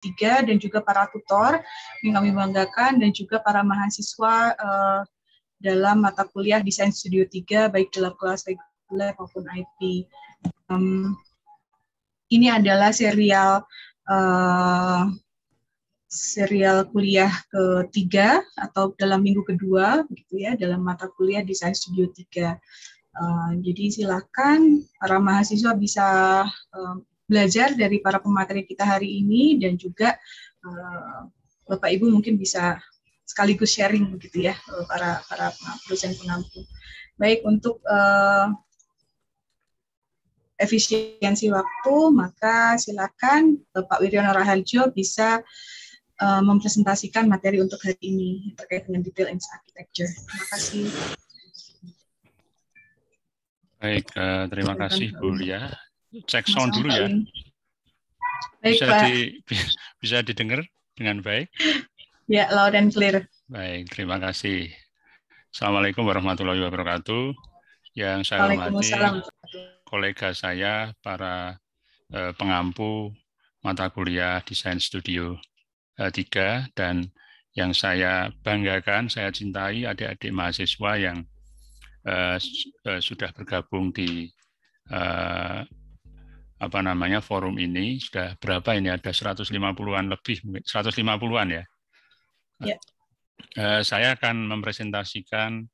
3 dan juga para tutor yang kami banggakan dan juga para mahasiswa uh, dalam mata kuliah Desain Studio 3 baik dalam kelas reguler maupun IP. Um, ini adalah serial uh, serial kuliah ketiga atau dalam minggu kedua gitu ya dalam mata kuliah Desain Studio 3. Uh, eh, jadi silakan para mahasiswa bisa um, belajar dari para pemateri kita hari ini dan juga uh, Bapak Ibu mungkin bisa sekaligus sharing begitu ya eh, para para dosen pengampu. Baik untuk uh, efisiensi waktu, maka silakan Bapak Wiryono Raharjo bisa uh, mempresentasikan materi untuk hari ini terkait dengan detail and architecture. Terima kasih. Baik, terima kasih Bu Lia cek sound Mas dulu ya. Baik, bisa di bisa didengar dengan baik. Ya, loud and clear. Baik, terima kasih. Assalamualaikum warahmatullahi wabarakatuh. Yang saya hormati kolega saya para eh, pengampu mata kuliah Desain Studio eh, 3 dan yang saya banggakan, saya cintai adik-adik mahasiswa yang eh, eh, sudah bergabung di apa namanya forum ini sudah berapa ini ada 150-an lebih 150-an ya. ya. Eh, saya akan mempresentasikan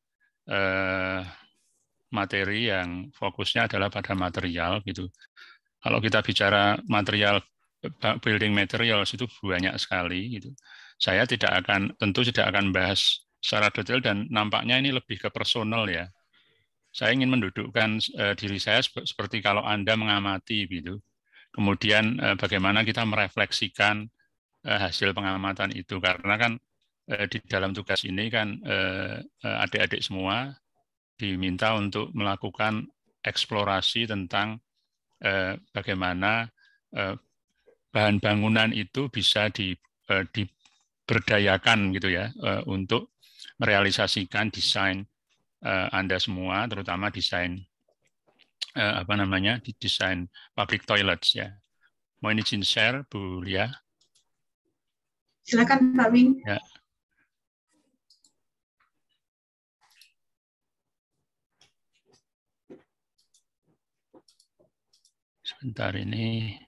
eh, materi yang fokusnya adalah pada material gitu. Kalau kita bicara material eh, building material itu banyak sekali gitu. Saya tidak akan tentu tidak akan bahas secara detail dan nampaknya ini lebih ke personal ya saya ingin mendudukkan eh, diri saya seperti kalau Anda mengamati gitu. Kemudian eh, bagaimana kita merefleksikan eh, hasil pengamatan itu karena kan di dalam tugas ini kan adik-adik semua diminta untuk melakukan eksplorasi tentang bagaimana bahan bangunan itu bisa di, diberdayakan gitu ya untuk merealisasikan desain Eh, Anda semua, terutama desain eh, apa namanya desain public toilets ya. Mohon izin share Bu Lia. Silakan Pak Win. Ya. Sebentar ini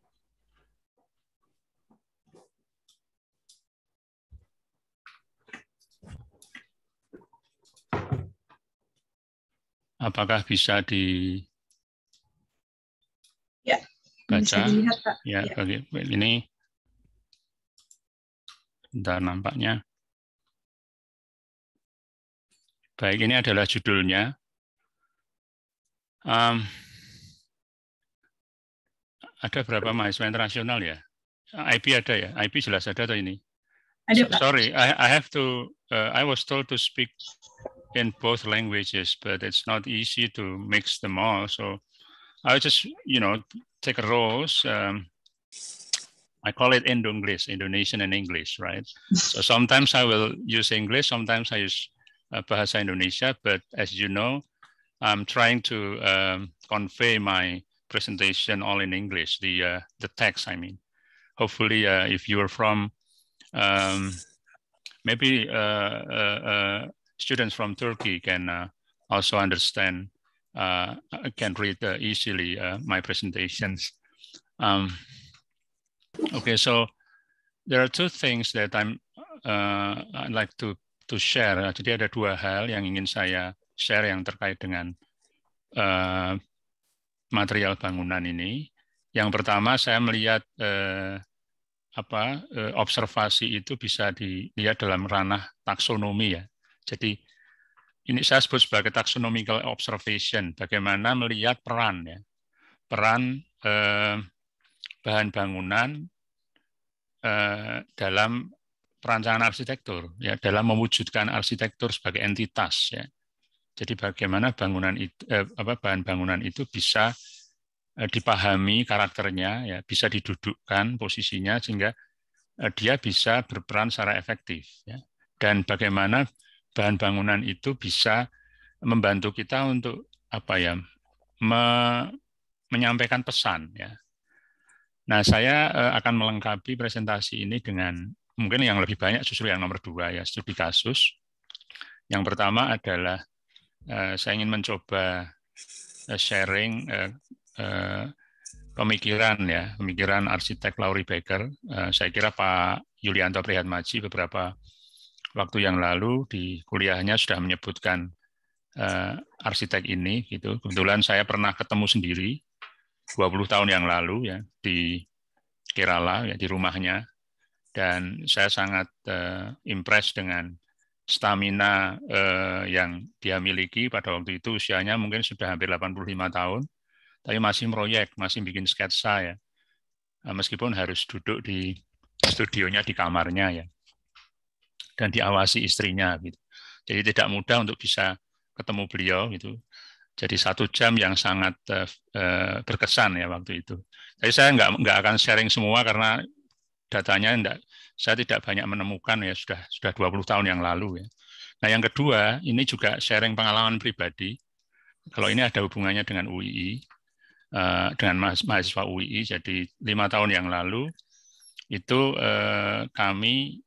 Apakah bisa di ya, baca? Bisa dilihat, Pak. Ya, ya. ini Bentar nampaknya. Baik, ini adalah judulnya. Um, ada berapa mahasiswa internasional ya? IP ada ya? IP jelas ada atau ini? Sorry, I, I have to. Uh, I was told to speak in both languages, but it's not easy to mix them all. So I just, you know, take roles. Um, I call it Indo-English, Indonesian and English, right? so sometimes I will use English, sometimes I use uh, Bahasa Indonesia, but as you know, I'm trying to um, convey my presentation all in English, the, uh, the text, I mean. Hopefully, uh, if you are from um, maybe uh, uh, uh students from Turkey can uh, also understand, uh, uh, can read easily my presentations. Um, okay, so there are two things that I'm I'd like to to share. Jadi ada dua hal yang ingin saya share yang terkait dengan uh, material bangunan ini. Yang pertama saya melihat uh, apa observasi itu bisa dilihat dalam ranah taksonomi ya. Jadi ini saya sebut sebagai taxonomical observation, bagaimana melihat peran ya, peran eh, bahan bangunan eh, dalam perancangan arsitektur, ya dalam mewujudkan arsitektur sebagai entitas ya. Jadi bagaimana bangunan itu, eh, apa, bahan bangunan itu bisa eh, dipahami karakternya, ya bisa didudukkan posisinya sehingga eh, dia bisa berperan secara efektif. Ya. Dan bagaimana bahan bangunan itu bisa membantu kita untuk apa ya me, menyampaikan pesan ya. Nah saya eh, akan melengkapi presentasi ini dengan mungkin yang lebih banyak justru yang nomor dua ya studi kasus. Yang pertama adalah eh, saya ingin mencoba eh, sharing pemikiran ya pemikiran arsitek Laurie Baker. Saya kira Pak Yulianto Prihatmaji beberapa waktu yang lalu di kuliahnya sudah menyebutkan uh, arsitek ini gitu. Kebetulan saya pernah ketemu sendiri 20 tahun yang lalu ya di Kerala ya di rumahnya dan saya sangat uh, impress dengan stamina uh, yang dia miliki pada waktu itu usianya mungkin sudah hampir 85 tahun, tapi masih proyek, masih bikin sketsa ya. Meskipun harus duduk di studionya di kamarnya ya dan diawasi istrinya gitu. Jadi tidak mudah untuk bisa ketemu beliau gitu. Jadi satu jam yang sangat uh, berkesan ya waktu itu. Tapi saya nggak nggak akan sharing semua karena datanya enggak, saya tidak banyak menemukan ya sudah sudah 20 tahun yang lalu ya. Nah yang kedua ini juga sharing pengalaman pribadi. Kalau ini ada hubungannya dengan UII, eh, dengan mahasiswa UII. Jadi lima tahun yang lalu itu kami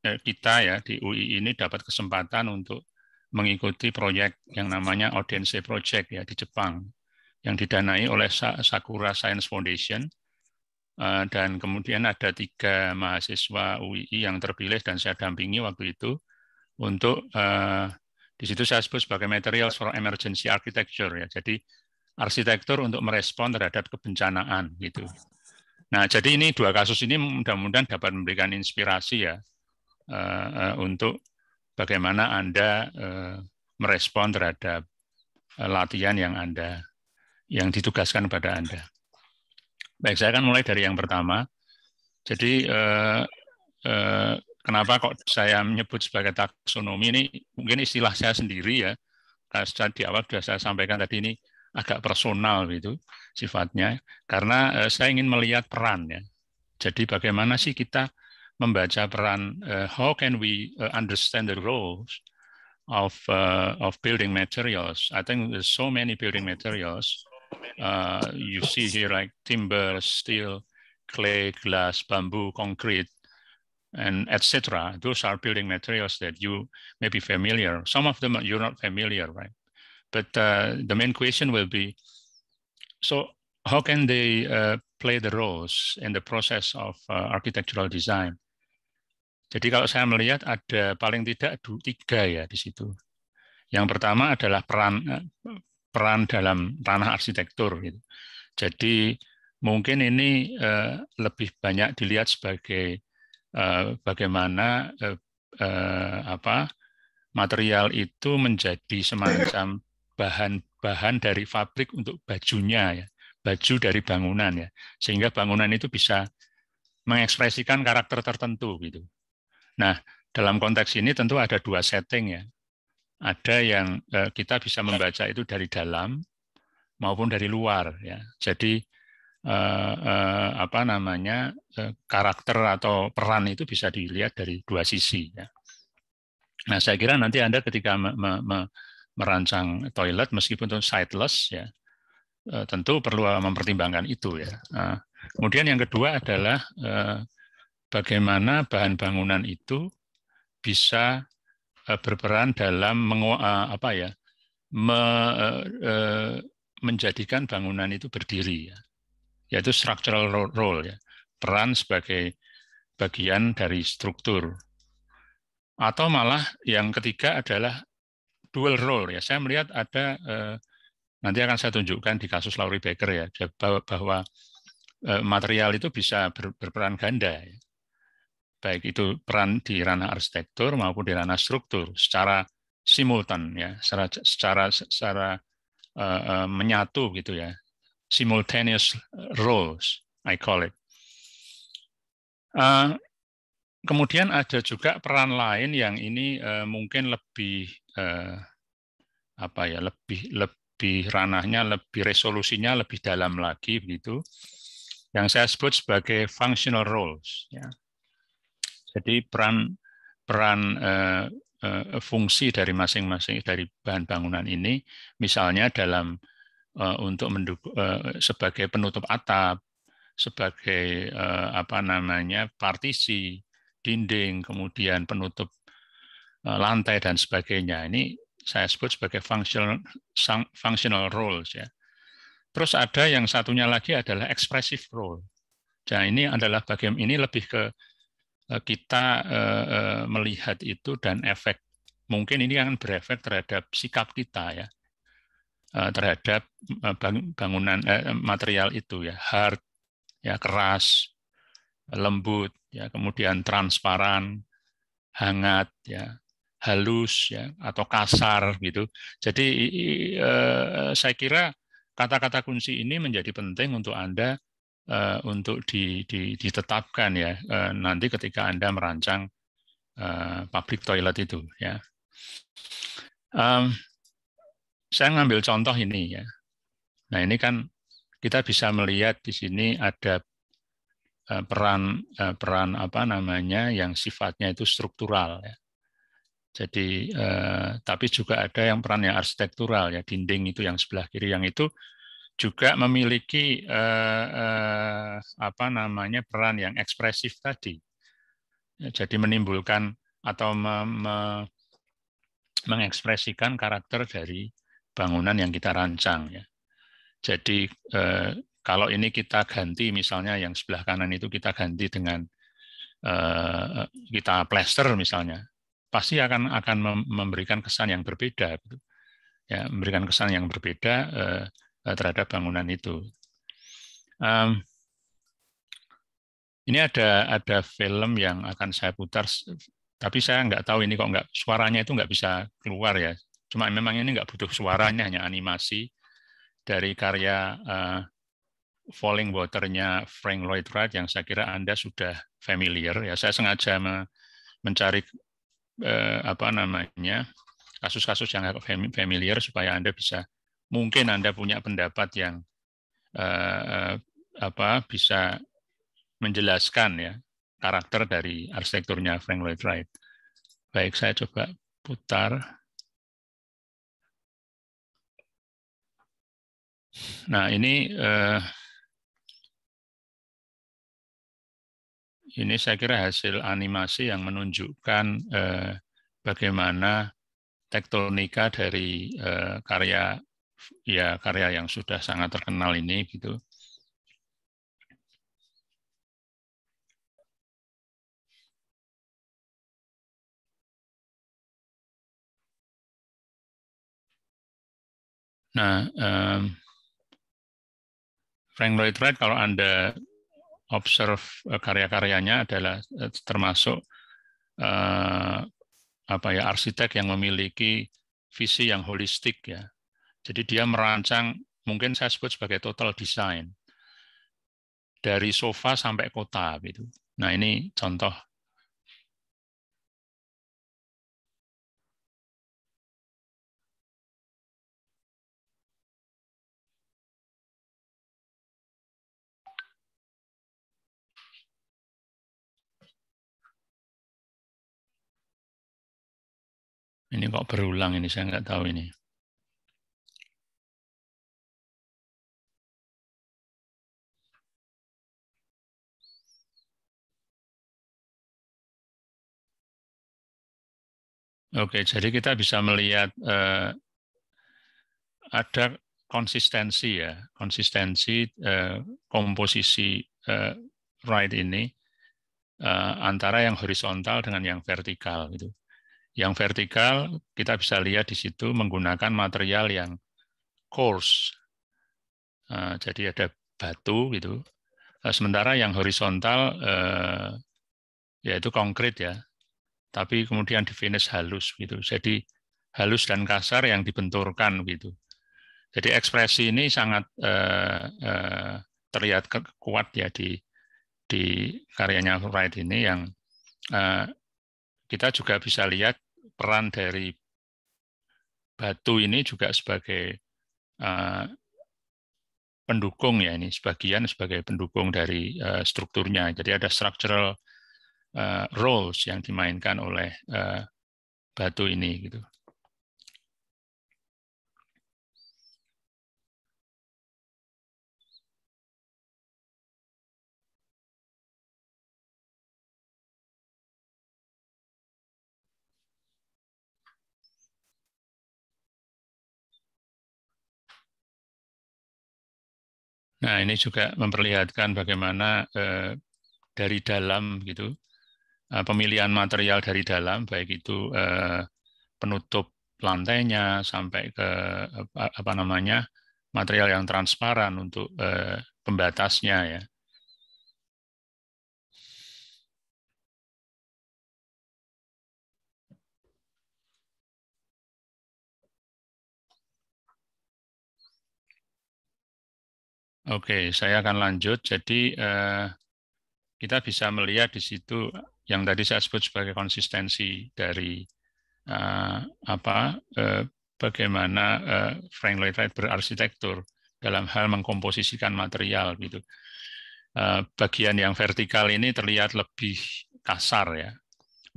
Eh, kita ya di UI ini dapat kesempatan untuk mengikuti proyek yang namanya Odense Project ya di Jepang yang didanai oleh Sakura Science Foundation eh, dan kemudian ada tiga mahasiswa UI yang terpilih dan saya dampingi waktu itu untuk eh, di situ saya sebut sebagai materials for emergency architecture ya jadi arsitektur untuk merespon terhadap kebencanaan gitu. Nah, jadi ini dua kasus ini mudah-mudahan dapat memberikan inspirasi ya Eh, eh, untuk bagaimana Anda eh, merespon terhadap latihan yang Anda yang ditugaskan pada Anda. Baik, saya akan mulai dari yang pertama. Jadi kenapa kok saya menyebut sebagai taksonomi ini mungkin istilah saya sendiri ya. Karena di awal sudah saya sampaikan tadi ini agak personal gitu sifatnya karena saya ingin melihat peran ya. Jadi bagaimana sih kita membaca peran uh, how can we uh, understand the roles of uh, of building materials. I think there's so many building materials. Uh, you see here like timber, steel, clay, glass, bamboo, concrete, and etc. Those are building materials that you may be familiar. Some of them you're not familiar, right? But uh, the main question will be, so how can they uh, play the roles in the process of architectural design? Jadi kalau saya melihat ada paling tidak tiga ya di situ. Yang pertama adalah peran eh, peran dalam ranah arsitektur. Gitu. Jadi mungkin ini eh, lebih banyak dilihat sebagai eh, bagaimana apa material itu menjadi semacam bahan-bahan dari pabrik untuk bajunya ya, baju dari bangunan ya, sehingga bangunan itu bisa mengekspresikan karakter tertentu gitu. Nah, dalam konteks ini tentu ada dua setting ya. Ada yang eh, kita bisa membaca itu dari dalam maupun dari luar ya. Jadi eh, eh, apa namanya karakter atau peran itu bisa dilihat dari dua sisi ya. Nah, saya kira nanti Anda ketika merancang toilet meskipun itu sightless ya tentu perlu mempertimbangkan itu ya. Nah, kemudian yang kedua adalah bagaimana bahan bangunan itu bisa eh, berperan dalam eh, apa ya me, eh, menjadikan bangunan itu berdiri ya yaitu structural role ya peran sebagai bagian dari struktur atau malah yang ketiga adalah dual role ya saya melihat ada nanti akan saya tunjukkan di kasus Laurie Baker ya bahwa material itu bisa berperan ganda ya baik itu peran di ranah arsitektur maupun di ranah struktur secara simultan ya secara secara secara uh, uh, menyatu gitu ya simultaneous roles I call it uh, kemudian ada juga peran lain yang ini uh, mungkin lebih uh, apa ya lebih lebih ranahnya lebih resolusinya lebih dalam lagi begitu yang saya sebut sebagai functional roles ya jadi peran peran eh, eh, fungsi dari masing-masing dari bahan bangunan ini, misalnya dalam eh, untuk mendukung sebagai penutup atap, sebagai apa namanya partisi dinding, kemudian penutup lantai dan sebagainya. Ini saya sebut sebagai functional functional roles ya. Terus ada yang satunya lagi adalah expressive role. Nah, ini adalah bagian ini lebih ke Eh, kita eh, eh, melihat itu dan efek mungkin ini akan berefek terhadap sikap kita ya terhadap bangunan material itu ya hard ya keras lembut ya kemudian transparan hangat ya halus ya atau kasar gitu jadi saya kira kata-kata kunci ini menjadi penting untuk anda Eh, untuk ditetapkan ya eh, nanti ketika anda merancang eh, pabrik toilet itu ya. saya ngambil contoh ini ya. Nah ini kan kita bisa melihat di sini ada peran peran apa namanya yang sifatnya itu struktural ya. Jadi tapi juga ada yang peran yang arsitektural ya dinding itu yang sebelah kiri yang itu juga memiliki eh, eh, apa namanya peran yang ekspresif tadi. Jadi menimbulkan atau me, me, mengekspresikan karakter dari bangunan yang kita rancang ya. Jadi eh, kalau ini kita ganti misalnya yang sebelah kanan itu kita ganti dengan eh, kita plester misalnya, pasti akan akan memberikan kesan yang berbeda. Gitu. Ya, memberikan kesan yang berbeda eh, Eh, terhadap bangunan itu. Um, ini ada ada film yang akan saya putar, tapi saya nggak tahu ini kok nggak suaranya itu nggak bisa keluar ya. Cuma memang ini nggak butuh suaranya, hanya animasi dari karya uh, Falling Water-nya Frank Lloyd Wright yang saya kira Anda sudah familiar. Ya, saya sengaja mencari uh, apa namanya kasus-kasus yang familiar supaya Anda bisa mungkin Anda punya pendapat yang eh, eh, apa bisa menjelaskan ya karakter dari arsitekturnya Frank Lloyd Wright. Baik, saya coba putar. Nah, ini eh, ini saya kira hasil animasi yang menunjukkan eh, bagaimana tektonika dari eh, karya ya karya yang sudah sangat terkenal ini gitu. Nah, um, Frank Lloyd Wright kalau Anda observe eh, karya-karyanya adalah eh, termasuk uh, apa ya arsitek yang memiliki visi yang holistik ya jadi dia merancang, mungkin saya sebut sebagai total design. Dari sofa sampai kota. gitu. Nah ini contoh Ini kok berulang ini saya nggak tahu ini. Oke, jadi kita bisa melihat eh, ada konsistensi ya, konsistensi eh, komposisi eh, ride ini eh, antara yang horizontal dengan yang vertikal gitu. Yang vertikal kita bisa lihat di situ menggunakan material yang coarse, eh, jadi ada batu gitu. Eh, sementara yang horizontal eh, yaitu konkret ya, tapi kemudian di finish halus gitu. Jadi halus dan kasar yang dibenturkan gitu. Jadi ekspresi ini sangat eh, eh, terlihat kuat ya di di karyanya Wright ini yang eh, kita juga bisa lihat peran dari batu ini juga sebagai eh, pendukung ya ini sebagian sebagai pendukung dari eh, strukturnya. Jadi ada structural uh, roles yang dimainkan oleh uh, batu ini gitu. Nah, ini juga memperlihatkan bagaimana eh, dari dalam gitu Eh, pemilihan material dari dalam baik itu eh, penutup lantainya sampai ke apa namanya material yang transparan untuk eh, pembatasnya ya Oke, saya akan lanjut. Jadi kita bisa melihat di situ yang tadi saya sebut sebagai konsistensi dari uh, apa uh, bagaimana uh, Frank Lloyd Wright berarsitektur dalam hal mengkomposisikan material gitu. Uh, bagian yang vertikal ini terlihat lebih kasar ya,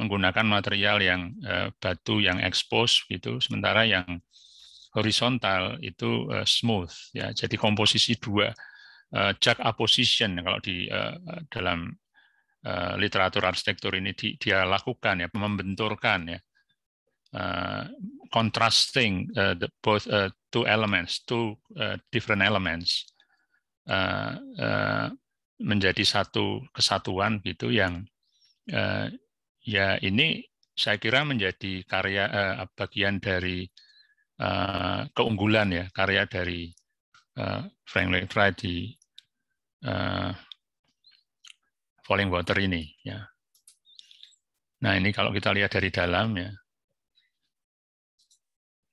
menggunakan material yang uh, batu yang expose gitu, sementara yang horizontal itu uh, smooth ya. Jadi komposisi dua uh, jack apposition kalau di uh, dalam Eh, literatur arsitektur ini di, dia lakukan ya membenturkan ya uh, contrasting uh, the both uh, two elements two uh, different elements uh, uh, menjadi satu kesatuan gitu yang uh, ya ini saya kira menjadi karya uh, bagian dari uh, keunggulan ya karya dari uh, Frank Lloyd Wright di uh, falling water ini. Ya. Nah ini kalau kita lihat dari dalam ya.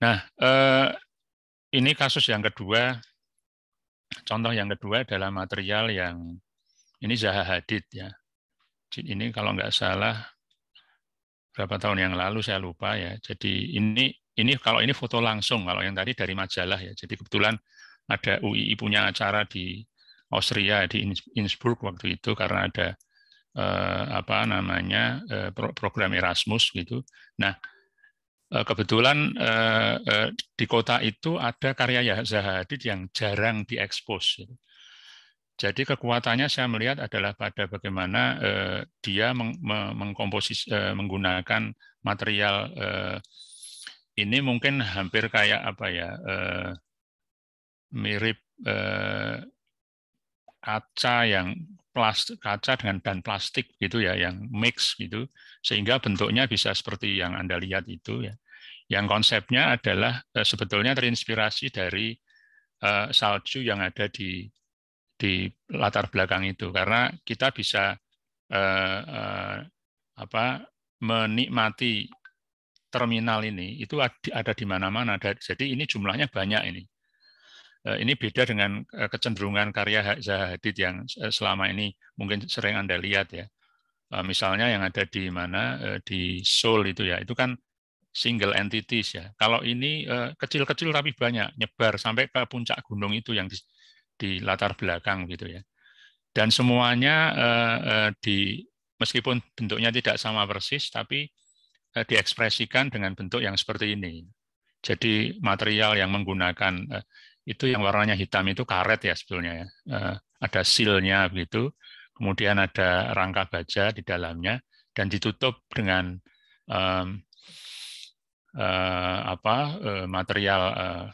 Nah eh, ini kasus yang kedua, contoh yang kedua adalah material yang ini Zaha Hadid ya. Ini kalau nggak salah berapa tahun yang lalu saya lupa ya. Jadi ini ini kalau ini foto langsung, kalau yang tadi dari majalah ya. Jadi kebetulan ada UII punya acara di Austria di Innsbruck waktu itu karena ada eh, apa namanya eh, program Erasmus gitu. Nah eh, kebetulan eh, eh, di kota itu ada karya Yahya Hadid yang jarang diekspos. Gitu. Jadi kekuatannya saya melihat adalah pada bagaimana eh, dia meng, meng mengkomposis eh, menggunakan material eh, ini mungkin hampir kayak apa ya eh, mirip eh, kaca yang plastik kaca dengan dan plastik gitu ya yang mix gitu sehingga bentuknya bisa seperti yang Anda lihat itu ya. Yang konsepnya adalah eh, sebetulnya terinspirasi dari eh, salju yang ada di di latar belakang itu karena kita bisa eh, eh, apa menikmati terminal ini itu ada di mana-mana jadi ini jumlahnya banyak ini Eh, ini beda dengan eh, kecenderungan karya Zaha Hadid yang eh, selama ini mungkin sering Anda lihat ya. Misalnya yang ada di mana di Seoul itu ya, itu kan single entities ya. Kalau ini kecil-kecil tapi banyak nyebar sampai ke puncak gunung itu yang di, di latar belakang gitu ya. Dan semuanya di meskipun bentuknya tidak sama persis tapi diekspresikan dengan bentuk yang seperti ini. Jadi material yang menggunakan itu yang warnanya hitam itu karet ya sebetulnya ya. Eh, ada silnya begitu kemudian ada rangka baja di dalamnya dan ditutup dengan um, uh, apa uh, material uh,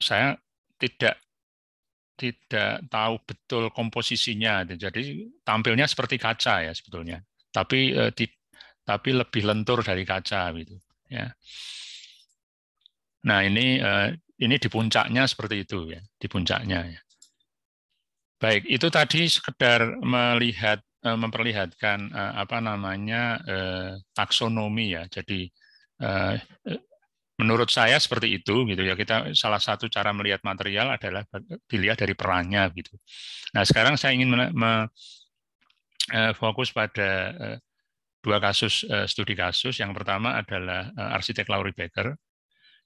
saya tidak tidak tahu betul komposisinya jadi tampilnya seperti kaca ya sebetulnya tapi uh, di, tapi lebih lentur dari kaca gitu ya nah ini uh, ini di puncaknya seperti itu ya, di puncaknya ya. Baik, itu tadi sekedar melihat eh, memperlihatkan eh, apa namanya eh, taksonomi ya. Jadi menurut saya seperti itu gitu ya kita salah satu cara melihat material adalah dilihat dari perannya gitu nah sekarang saya ingin fokus pada dua kasus studi kasus yang pertama adalah arsitek Laurie Baker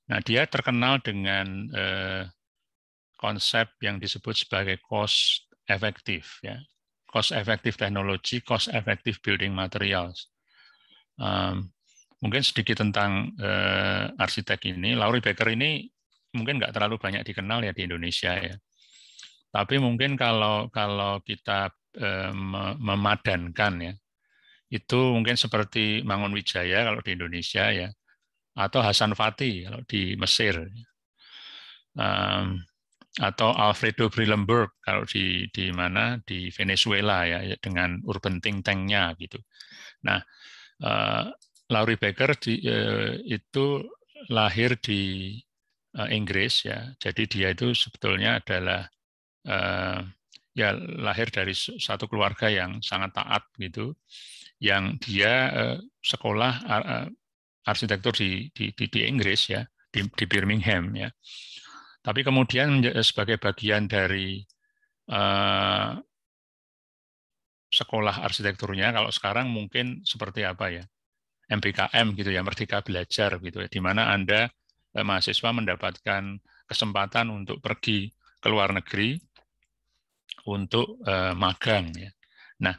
Nah, dia terkenal dengan eh, konsep yang disebut sebagai cost effective, ya, cost effective technology, cost effective building materials. Um, mungkin sedikit tentang eh, arsitek ini, Laurie Baker ini mungkin nggak terlalu banyak dikenal ya di Indonesia ya. Tapi mungkin kalau kalau kita eh, memadankan ya, itu mungkin seperti Mangun Wijaya kalau di Indonesia ya, atau Hasan Fati kalau di Mesir atau Alfredo Brillenberg kalau di di mana di Venezuela ya, ya dengan urban think tanknya gitu. Nah, eh, Laurie Baker di, eh, itu lahir di eh, Inggris ya. Jadi dia itu sebetulnya adalah ya lahir dari satu keluarga yang sangat taat gitu, yang dia sekolah arsitektur di, di, di, di Inggris ya di, di Birmingham ya. Tapi kemudian sebagai bagian dari uh, sekolah arsitekturnya, kalau sekarang mungkin seperti apa ya MPKM gitu ya Merdeka Belajar gitu ya, di mana anda eh, mahasiswa mendapatkan kesempatan untuk pergi ke luar negeri untuk eh, magang ya. Nah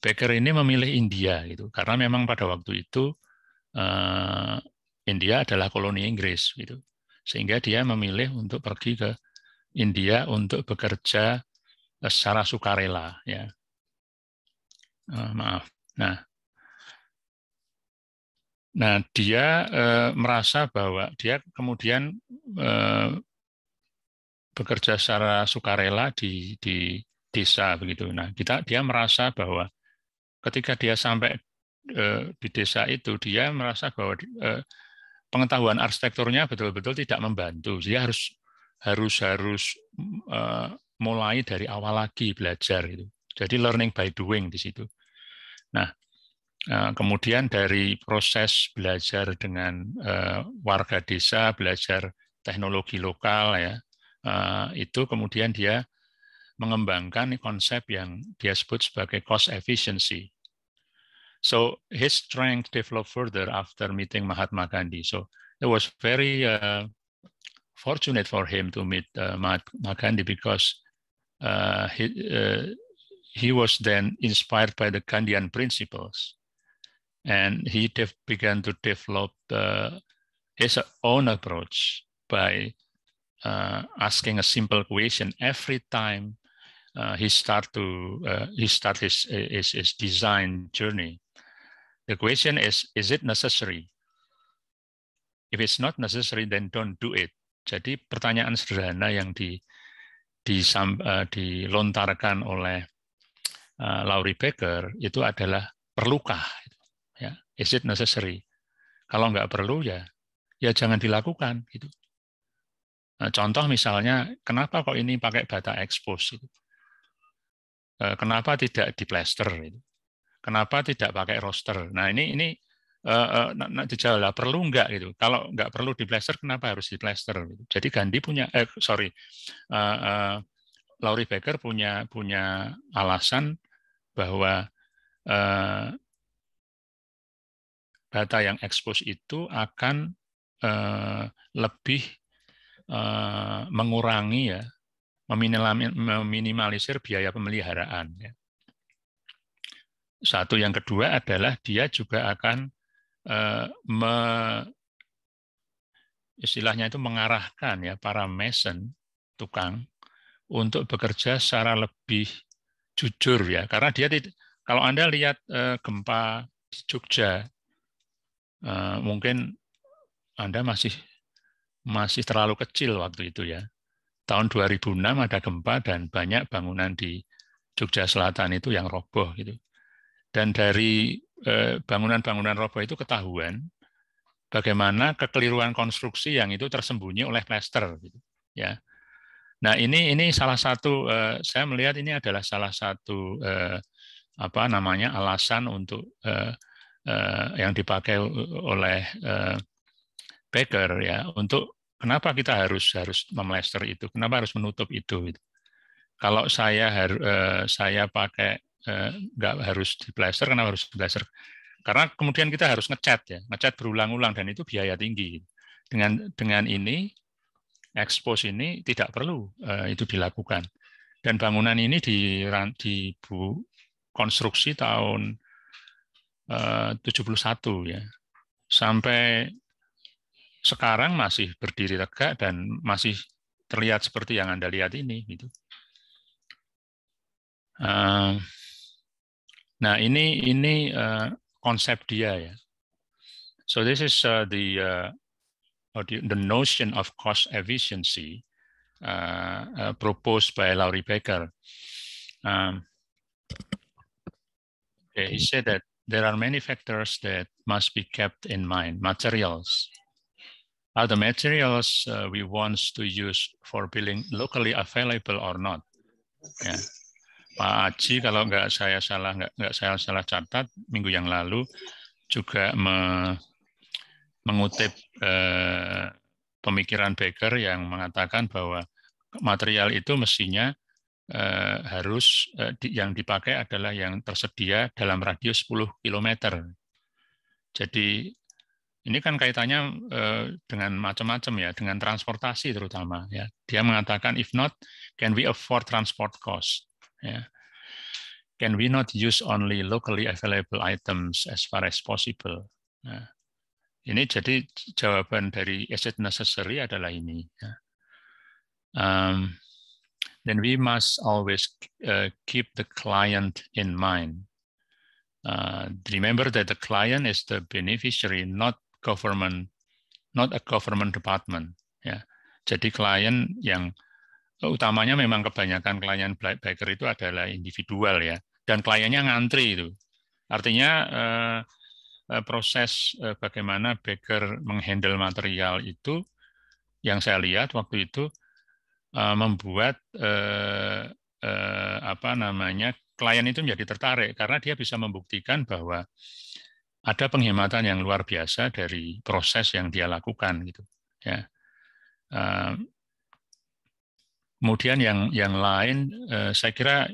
Baker ini memilih India gitu karena memang pada waktu itu Eh, India adalah koloni Inggris gitu. Sehingga dia memilih untuk pergi ke India untuk bekerja eh, secara sukarela ya. Eh, maaf. Nah, Nah, dia merasa bahwa dia kemudian bekerja secara sukarela di di desa begitu. Nah, kita dia merasa bahwa ketika dia sampai Eh, di desa itu dia merasa bahwa eh, pengetahuan arsitekturnya betul-betul tidak membantu. Dia harus harus harus eh, mulai dari awal lagi belajar itu. Jadi learning by doing di situ. Nah, kemudian dari proses belajar dengan warga desa, belajar teknologi lokal ya, itu kemudian dia mengembangkan konsep yang dia sebut sebagai cost efficiency. So his strength developed further after meeting Mahatma Gandhi. So it was very uh, fortunate for him to meet uh, Mahatma Gandhi because uh, he, uh, he was then inspired by the Gandhian principles. And he began to develop uh, his own approach by uh, asking a simple question every time he start to he start his, his, his design journey The question is, is it necessary? If it's not necessary, then don't do it. Jadi pertanyaan sederhana yang di, di, uh, dilontarkan oleh uh, eh, Laurie Baker itu adalah perlukah? Ya, is it necessary? Kalau nggak perlu ya, ya jangan dilakukan. Gitu. Nah, contoh misalnya, kenapa kok ini pakai bata ekspos? Gitu. Eh, kenapa tidak diplester? Gitu. Kenapa tidak pakai roster? Nah ini ini uh, uh, perlu nggak gitu. Kalau nggak perlu di plaster, kenapa harus di plaster? Jadi Gandhi punya, eh, sorry, uh, uh, Laurie Baker punya punya alasan bahwa uh, bata yang expose itu akan uh, lebih uh, mengurangi ya meminimalisir biaya pemeliharaan ya. Satu yang kedua adalah dia juga akan eh, me, istilahnya itu mengarahkan ya para mason tukang untuk bekerja secara lebih jujur ya karena dia kalau anda lihat eh, gempa di Jogja eh, mungkin anda masih masih terlalu kecil waktu itu ya tahun 2006 ada gempa dan banyak bangunan di Jogja Selatan itu yang roboh gitu. Dan dari eh, bangunan-bangunan roboh itu ketahuan bagaimana kekeliruan konstruksi yang itu tersembunyi oleh plester. Gitu, ya nah ini ini salah satu eh, saya melihat ini adalah salah satu eh, apa namanya alasan untuk yang dipakai oleh Baker ya untuk kenapa kita harus harus memlester itu kenapa harus menutup itu gitu. kalau saya harus saya pakai Eh, nggak harus diplester karena harus diplester karena kemudian kita harus ngecat ya ngecat berulang-ulang dan itu biaya tinggi dengan dengan ini expose ini tidak perlu eh, itu dilakukan dan bangunan ini di di bu, konstruksi tahun eh, 71 ya sampai sekarang masih berdiri tegak dan masih terlihat seperti yang anda lihat ini gitu. Eh, Nah, ini ini uh, konsep dia ya. So this is uh, the uh, the, notion of cost efficiency uh, uh, proposed by Laurie Becker. Um, okay, he said that there are many factors that must be kept in mind. Materials are the materials uh, we want to use for building locally available or not? Yeah. Pak Aji kalau nggak saya salah nggak nggak saya salah catat minggu yang lalu juga me, mengutip eh, pemikiran Baker yang mengatakan bahwa material itu mestinya eh, harus eh, di, yang dipakai adalah yang tersedia dalam radius 10 km. Jadi ini kan kaitannya eh, dengan macam-macam ya, dengan transportasi terutama ya. Dia mengatakan if not can we afford transport cost? Yeah. Can we not use only locally available items as far as possible? Nah, ini jadi jawaban dari is it necessary adalah ini. Ya. Um, then we must always uh, keep the client in mind. Uh, remember that the client is the beneficiary, not government, not a government department. Ya. Jadi klien yang utamanya memang kebanyakan klien biker itu adalah individual ya dan kliennya ngantri itu artinya eh, eh, proses eh, bagaimana baker menghandle material itu yang saya lihat waktu itu membuat apa namanya klien itu menjadi tertarik karena dia bisa membuktikan bahwa ada penghematan yang luar biasa dari proses yang dia lakukan gitu ya Kemudian yang yang lain, eh, saya kira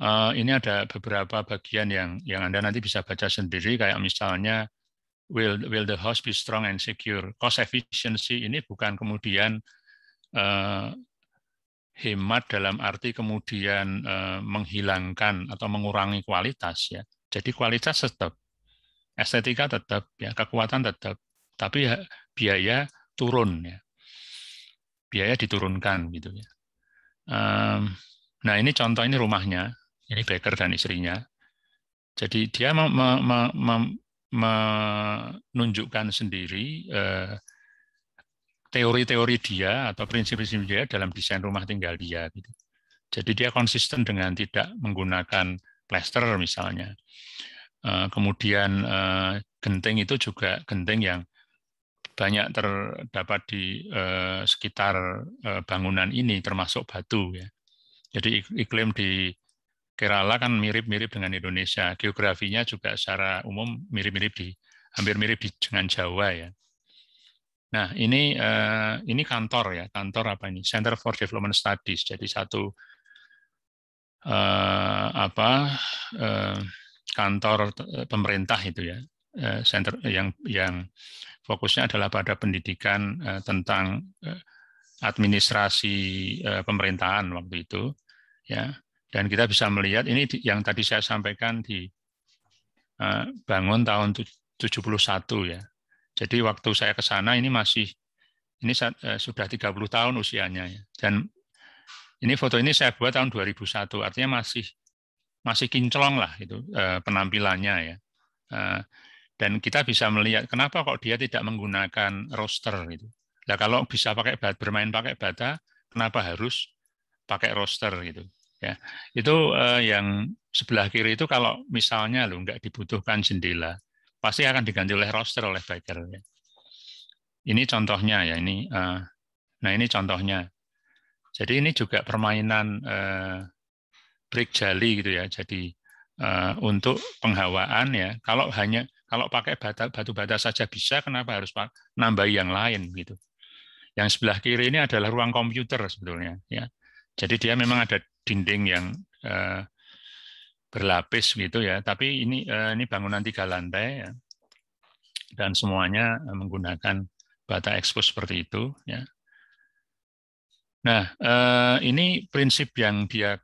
eh, ini ada beberapa bagian yang yang anda nanti bisa baca sendiri, kayak misalnya will will the house be strong and secure? Cost efficiency ini bukan kemudian eh, hemat dalam arti kemudian eh, menghilangkan atau mengurangi kualitas ya. Jadi kualitas tetap, estetika tetap, ya kekuatan tetap, tapi biaya turun ya biaya diturunkan gitu ya. nah ini contoh ini rumahnya, ini Baker dan istrinya. Jadi dia menunjukkan sendiri eh, teori-teori dia atau prinsip-prinsip dia dalam desain rumah tinggal dia. Gitu. Jadi dia konsisten dengan tidak menggunakan plester misalnya. Eh, kemudian genteng eh, genting itu juga genting yang banyak terdapat di eh, sekitar eh, bangunan ini termasuk batu ya. Jadi iklim di Kerala kan mirip-mirip dengan Indonesia. Geografinya juga secara umum mirip-mirip di hampir mirip dengan Jawa ya. Nah, ini eh, ini kantor ya, kantor apa ini? Center for Development Studies. Jadi satu apa kantor pemerintah itu ya, Eh, center eh, yang yang fokusnya adalah pada pendidikan eh, tentang administrasi pemerintahan waktu itu ya dan kita bisa melihat ini yang tadi saya sampaikan di bangun tahun 71 ya jadi waktu saya ke sana ini masih ini sudah 30 tahun usianya ya. dan ini foto ini saya buat tahun 2001 artinya masih masih kinclong lah itu penampilannya ya dan kita bisa melihat kenapa kok dia tidak menggunakan roster gitu. Nah, kalau bisa pakai bermain pakai bata, kenapa harus pakai roster gitu? Ya, itu eh, yang sebelah kiri itu kalau misalnya lo nggak dibutuhkan jendela, pasti akan diganti oleh roster oleh fighter. Ya. Ini contohnya ya ini. Eh, nah ini contohnya. Jadi ini juga permainan eh, break jali gitu ya. Jadi eh, untuk penghawaan ya. Kalau hanya kalau pakai batu bata saja bisa, kenapa harus nambah yang lain gitu? Yang sebelah kiri ini adalah ruang komputer sebetulnya. Ya. Jadi dia memang ada dinding yang eh, berlapis gitu ya. Tapi ini eh, ini bangunan tiga lantai ya. dan semuanya eh, menggunakan bata ekspos seperti itu. Ya. Nah ini prinsip yang dia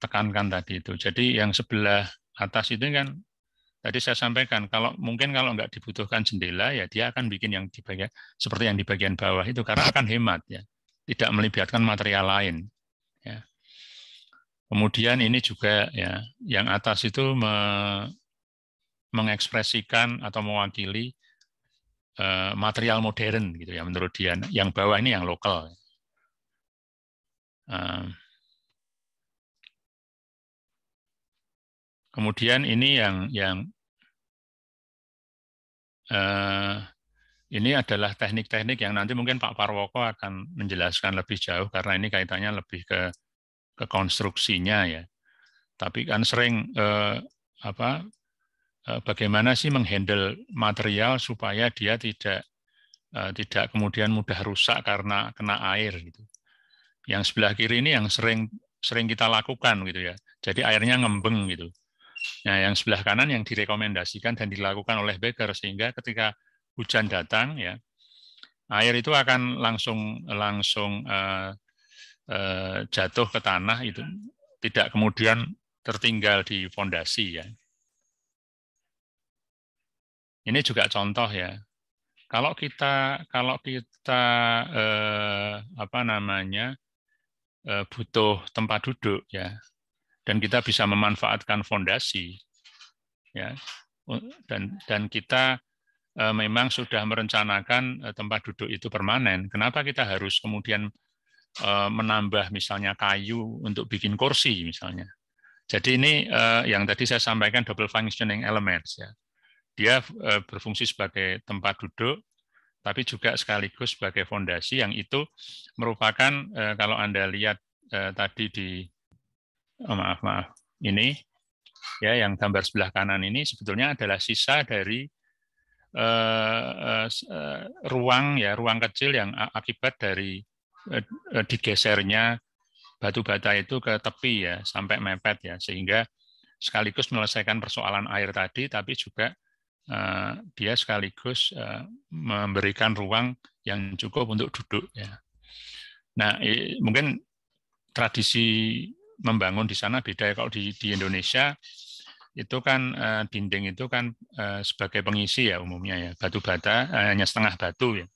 tekankan tadi itu. Jadi yang sebelah atas itu kan Tadi saya sampaikan kalau mungkin kalau nggak dibutuhkan jendela ya dia akan bikin yang di bagian seperti yang di bagian bawah itu karena akan hemat ya, tidak melibatkan material lain. Ya. Kemudian ini juga ya yang atas itu me, mengekspresikan atau mewakili e, material modern gitu ya menurut dia. Yang bawah ini yang lokal. Kemudian ini yang yang eh, ini adalah teknik-teknik yang nanti mungkin Pak Parwoko akan menjelaskan lebih jauh karena ini kaitannya lebih ke ke konstruksinya ya. Tapi kan sering eh, apa eh, bagaimana sih menghandle material supaya dia tidak tidak kemudian mudah rusak karena kena air gitu. Yang sebelah kiri ini yang sering sering kita lakukan gitu ya. Jadi airnya ngembeng gitu. Nah, yang sebelah kanan yang direkomendasikan dan dilakukan oleh Becker sehingga ketika hujan datang ya air itu akan langsung langsung uh, uh, jatuh ke tanah itu tidak kemudian tertinggal di fondasi ya. Ini juga contoh ya. Kalau kita kalau kita eh, apa namanya eh, butuh tempat duduk ya, dan kita bisa memanfaatkan fondasi ya dan dan kita e, memang sudah merencanakan e, tempat duduk itu permanen. Kenapa kita harus kemudian e, menambah misalnya kayu untuk bikin kursi misalnya. Jadi ini yang tadi saya sampaikan double functioning elements ya. Dia berfungsi sebagai tempat duduk tapi juga sekaligus sebagai fondasi yang itu merupakan kalau Anda lihat tadi di oh, maaf maaf ini ya yang gambar sebelah kanan ini sebetulnya adalah sisa dari uh, uh, ruang ya ruang kecil yang akibat dari uh, digesernya batu bata itu ke tepi ya sampai mepet ya sehingga sekaligus menyelesaikan persoalan air tadi tapi juga dia sekaligus memberikan ruang yang cukup untuk duduk ya. Nah, mungkin tradisi membangun di sana beda ya kalau di, di Indonesia itu kan eh, dinding itu kan eh, sebagai pengisi ya umumnya ya batu bata eh, hanya setengah batu ya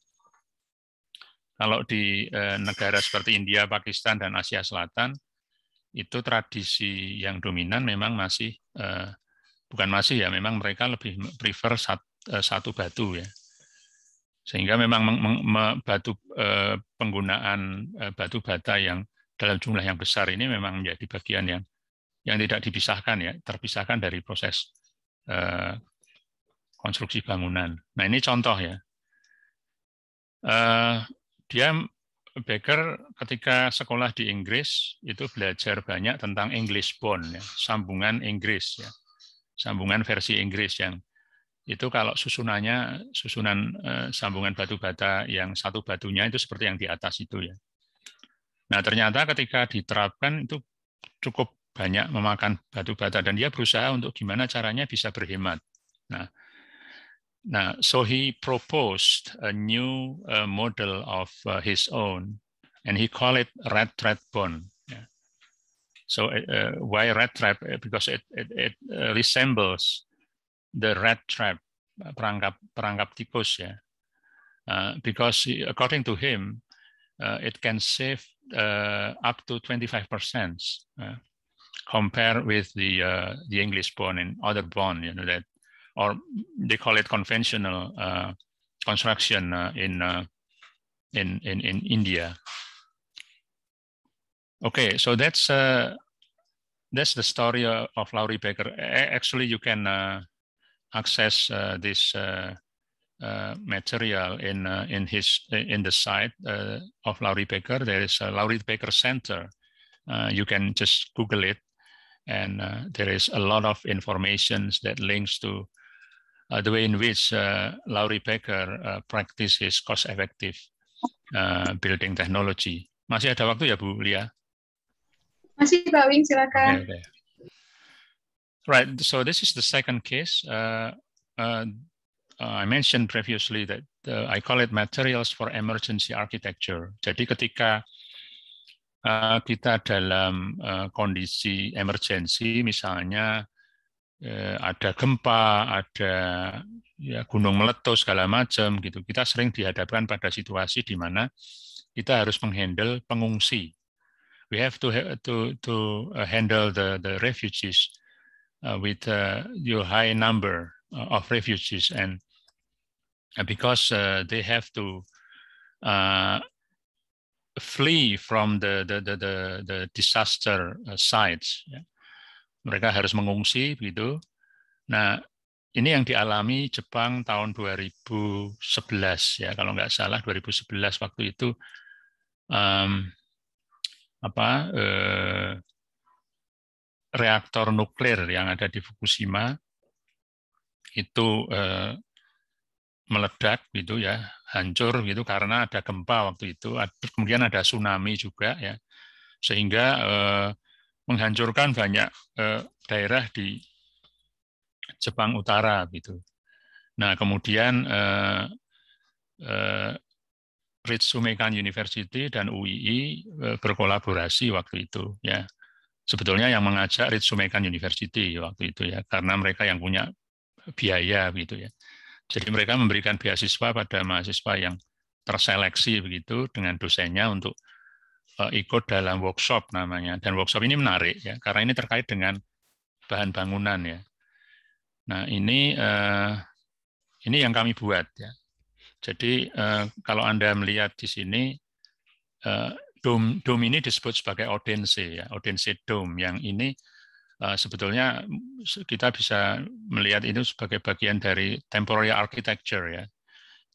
kalau di eh, negara seperti India Pakistan dan Asia Selatan itu tradisi yang dominan memang masih bukan masih ya memang mereka lebih prefer sat, satu batu ya sehingga memang batu penggunaan batu bata yang dalam jumlah yang besar ini memang menjadi bagian yang yang tidak dipisahkan ya, terpisahkan dari proses eh, konstruksi bangunan. Nah ini contoh ya. Eh, dia Baker ketika sekolah di Inggris itu belajar banyak tentang English bond, ya, sambungan Inggris, ya, sambungan versi Inggris yang itu kalau susunannya susunan eh, sambungan batu bata yang satu batunya itu seperti yang di atas itu ya Nah, ternyata ketika diterapkan itu cukup banyak memakan batu bata dan dia berusaha untuk gimana caranya bisa berhemat. Nah, nah so he proposed a new uh, model of uh, his own and he call it red thread bone. So uh, uh why red trap? Because it, it, it resembles the red trap perangkap perangkap tikus ya. Yeah. Uh, because according to him, Uh, it can save uh, up to 25% uh, compared with the the English bond and other bond, you know that, or they call it conventional construction in, in in in India. Okay, so that's uh, that's the story of Laurie Baker. Actually, you can uh, access uh, this uh, uh, material in uh, in his in the site uh, of Laurie Baker. There is a Laurie Baker Center. you can just Google it, and there is a lot of information that links to the way in which Laurie Baker practices cost-effective building technology. Masih ada waktu ya Bu Lia? Masih Pak Wing, silakan. Okay, okay. Right, so this is the second case. Uh, uh, Uh, I mentioned previously that uh, I call it materials for emergency architecture. Jadi ketika uh, kita dalam kondisi emergensi, misalnya ada gempa, ada ya, gunung meletus segala macam gitu, kita sering dihadapkan pada situasi di mana kita harus menghandle pengungsi. We have to to to handle the the refugees uh, with uh, your high number of refugees and because uh, they have to uh, flee from the the the the, the disaster uh, sites. Ya. Mereka harus mengungsi begitu. Nah, ini yang dialami Jepang tahun 2011 ya kalau nggak salah 2011 waktu itu um, apa uh, reaktor nuklir yang ada di Fukushima itu uh, meledak gitu ya, hancur gitu karena ada gempa waktu itu, kemudian ada tsunami juga ya, sehingga eh, menghancurkan banyak eh, daerah di Jepang Utara gitu. Nah kemudian eh, eh, Ritsumeikan University dan UII eh, berkolaborasi waktu itu ya. Sebetulnya yang mengajak Ritsumeikan University waktu itu ya, karena mereka yang punya biaya gitu ya. Jadi mereka memberikan beasiswa pada mahasiswa yang terseleksi begitu dengan dosennya untuk eh, ikut dalam workshop namanya. Dan workshop ini menarik ya karena ini terkait dengan bahan bangunan ya. Nah, ini eh, ini yang kami buat ya. Jadi eh, kalau Anda melihat di sini dom ini disebut sebagai audiensi ya, audiensi dom yang ini Eh, sebetulnya kita bisa melihat ini sebagai bagian dari temporary architecture ya.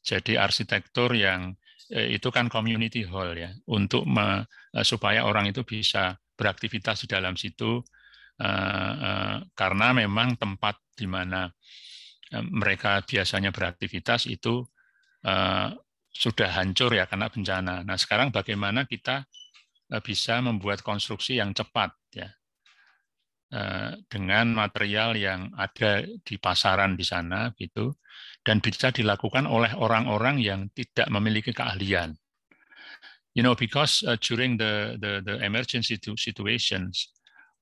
Jadi arsitektur yang eh, itu kan community hall ya untuk me, eh, supaya orang itu bisa beraktivitas di dalam situ karena memang tempat di mana mereka biasanya beraktivitas itu sudah hancur ya karena bencana. Nah sekarang bagaimana kita bisa membuat konstruksi yang cepat ya Eh, dengan material yang ada di pasaran di sana gitu dan bisa dilakukan oleh orang-orang yang tidak memiliki keahlian. You know because uh, during the the the emergency situations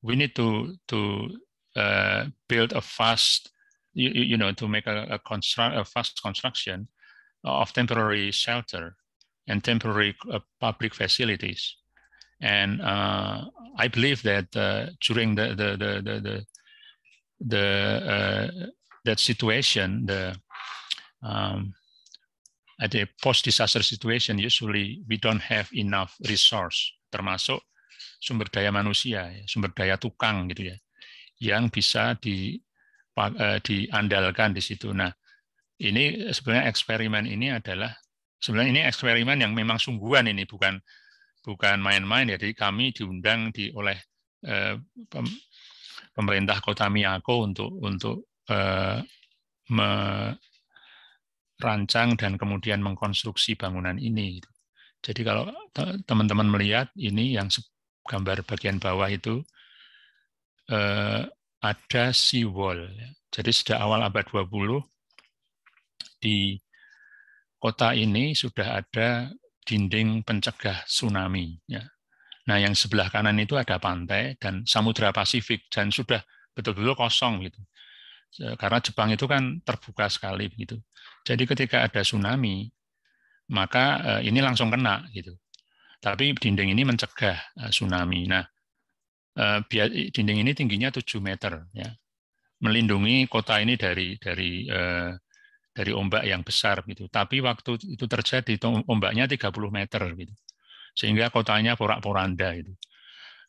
we need to to uh, build a fast you, you know to make a, a construct a fast construction of temporary shelter and temporary public facilities. And uh, I believe that uh, during the the the the, the, the uh, that situation, the um, at a post-disaster situation, usually we don't have enough resource, termasuk sumber daya manusia, ya, sumber daya tukang gitu ya, yang bisa di, uh, diandalkan di situ. Nah, ini sebenarnya eksperimen ini adalah sebenarnya ini eksperimen yang memang sungguhan ini bukan bukan main-main. Ya, jadi kami diundang di oleh eh, pemerintah Kota Miyako untuk untuk eh, merancang dan kemudian mengkonstruksi bangunan ini. Jadi kalau teman-teman melihat ini yang gambar bagian bawah itu eh, ada seawall. Ya. Jadi sejak awal abad 20 di kota ini sudah ada dinding pencegah tsunami. Ya. Nah, yang sebelah kanan itu ada pantai dan samudra Pasifik dan sudah betul-betul kosong gitu. Karena Jepang itu kan terbuka sekali begitu. Jadi ketika ada tsunami, maka eh, ini langsung kena gitu. Tapi dinding ini mencegah eh, tsunami. Nah, eh, dinding ini tingginya 7 meter ya. Melindungi kota ini dari dari eh, dari ombak yang besar gitu. Tapi waktu itu terjadi ombaknya 30 meter gitu. Sehingga kotanya porak-poranda itu,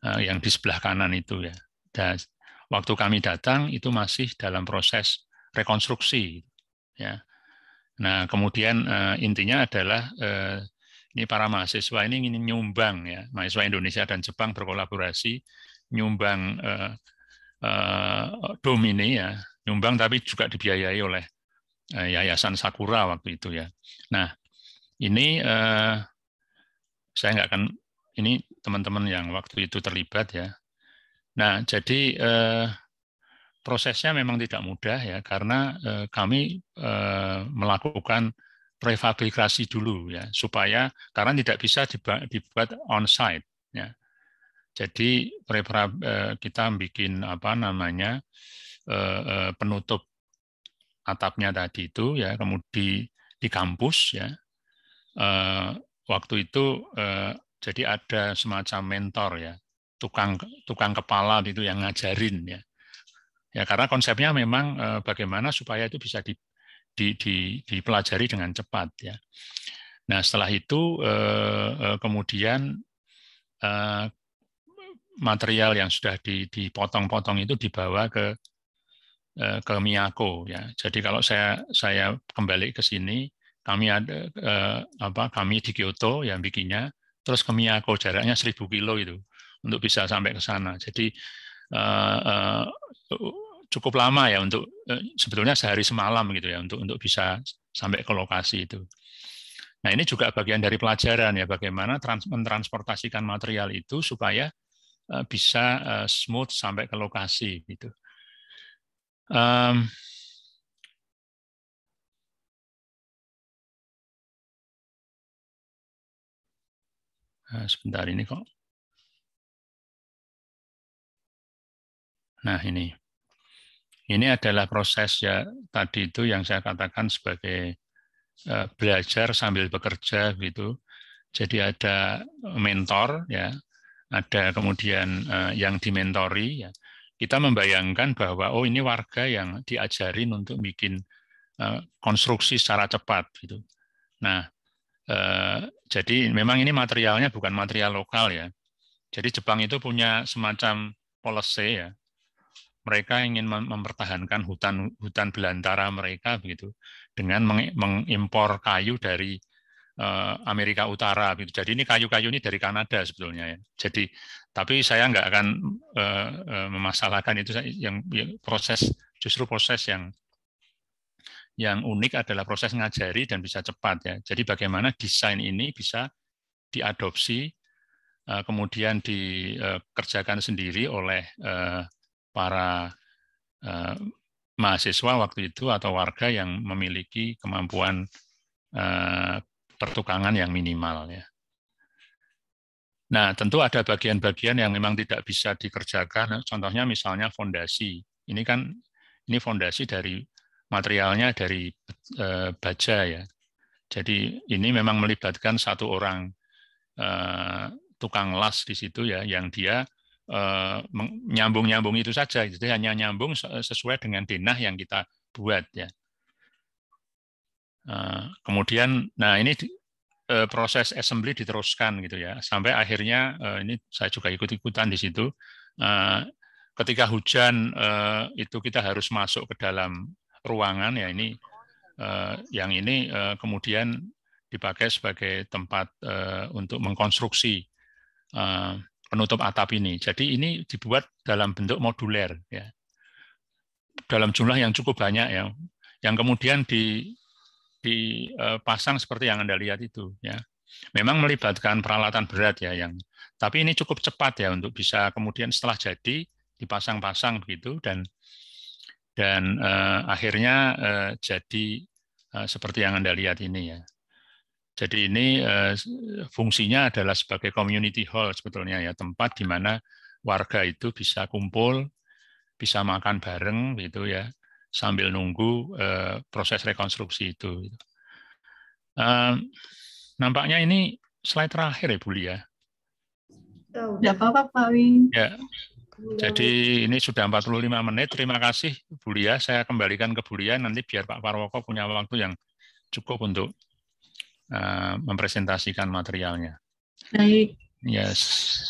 eh, Yang di sebelah kanan itu ya. Dan waktu kami datang itu masih dalam proses rekonstruksi gitu, ya. Nah, kemudian eh, intinya adalah eh, ini para mahasiswa ini ingin nyumbang ya, mahasiswa Indonesia dan Jepang berkolaborasi nyumbang dom ini ya, nyumbang tapi juga dibiayai oleh Eh, Yayasan Sakura waktu itu ya. Nah, ini eh, saya nggak akan ini teman-teman yang waktu itu terlibat ya. Nah, jadi eh, prosesnya memang tidak mudah ya karena eh, kami eh, melakukan prefabrikasi dulu ya supaya karena tidak bisa dibuat on site ya. Jadi eh, kita bikin apa namanya eh, penutup atapnya tadi itu ya kemudian di kampus ya eh, waktu itu eh, jadi ada semacam mentor ya tukang tukang kepala itu yang ngajarin ya ya karena konsepnya memang eh, bagaimana supaya itu bisa di, di, di, dipelajari dengan cepat ya nah setelah itu kemudian material yang sudah dipotong-potong itu dibawa ke Eh, ke Miyako ya. Jadi kalau saya saya kembali ke sini, kami ada eh, apa kami di Kyoto yang bikinnya, terus ke Miyako jaraknya 1000 kilo itu untuk bisa sampai ke sana. Jadi eh, eh, cukup lama ya untuk eh, sebetulnya sehari semalam gitu ya untuk untuk bisa sampai ke lokasi itu. Nah, ini juga bagian dari pelajaran ya bagaimana trans mentransportasikan material itu supaya eh, bisa eh, smooth sampai ke lokasi gitu. Um, Nah, sebentar ini kok. Nah, ini. Ini adalah proses ya tadi itu yang saya katakan sebagai uh, belajar sambil bekerja gitu. Jadi ada mentor ya, ada kemudian uh, yang dimentori ya kita membayangkan bahwa oh ini warga yang diajarin untuk bikin eh, konstruksi secara cepat gitu. Nah, eh, jadi memang ini materialnya bukan material lokal ya. Jadi Jepang itu punya semacam policy ya. Mereka ingin mempertahankan hutan hutan belantara mereka begitu dengan mengimpor kayu dari Eh, Amerika Utara. Gitu. Jadi ini kayu-kayu ini dari Kanada sebetulnya ya. Jadi tapi saya nggak akan eh, eh, memasalahkan itu yang, ya, proses justru proses yang yang unik adalah proses ngajari dan bisa cepat ya. Jadi bagaimana desain ini bisa diadopsi kemudian dikerjakan sendiri oleh para mahasiswa waktu itu atau warga yang memiliki kemampuan pertukangan yang minimal ya. Nah, tentu ada bagian-bagian yang memang tidak bisa dikerjakan. Nah, contohnya misalnya fondasi. Ini kan ini fondasi dari materialnya dari eh, baja ya. Jadi ini memang melibatkan satu orang eh, tukang las di situ ya yang dia eh, nyambung-nyambung itu saja. Jadi hanya nyambung sesuai dengan denah yang kita buat ya. Eh, kemudian, nah ini eh, proses assembly diteruskan gitu ya sampai akhirnya eh, ini saya juga ikut-ikutan di situ ketika hujan itu kita harus masuk ke dalam ruangan ya ini yang ini kemudian dipakai sebagai tempat untuk mengkonstruksi penutup atap ini jadi ini dibuat dalam bentuk moduler ya dalam jumlah yang cukup banyak ya yang kemudian di dipasang eh, seperti yang Anda lihat itu ya. Memang melibatkan peralatan berat ya yang tapi ini cukup cepat ya untuk bisa kemudian setelah jadi dipasang-pasang begitu dan dan uh, akhirnya uh, jadi uh, seperti yang Anda lihat ini ya. Jadi ini uh, fungsinya adalah sebagai community hall sebetulnya ya, tempat di mana warga itu bisa kumpul, bisa makan bareng gitu ya, sambil nunggu eh, proses rekonstruksi itu. Gitu. nampaknya ini slide terakhir ya, Bu Lia. Tidak apa-apa, Pak Wing. Ya. Jadi ini sudah 45 menit. Terima kasih, Bu Lia. Saya kembalikan ke Bu Lia nanti biar Pak Parwoko punya waktu yang cukup untuk eh, mempresentasikan materialnya. Baik. Yes.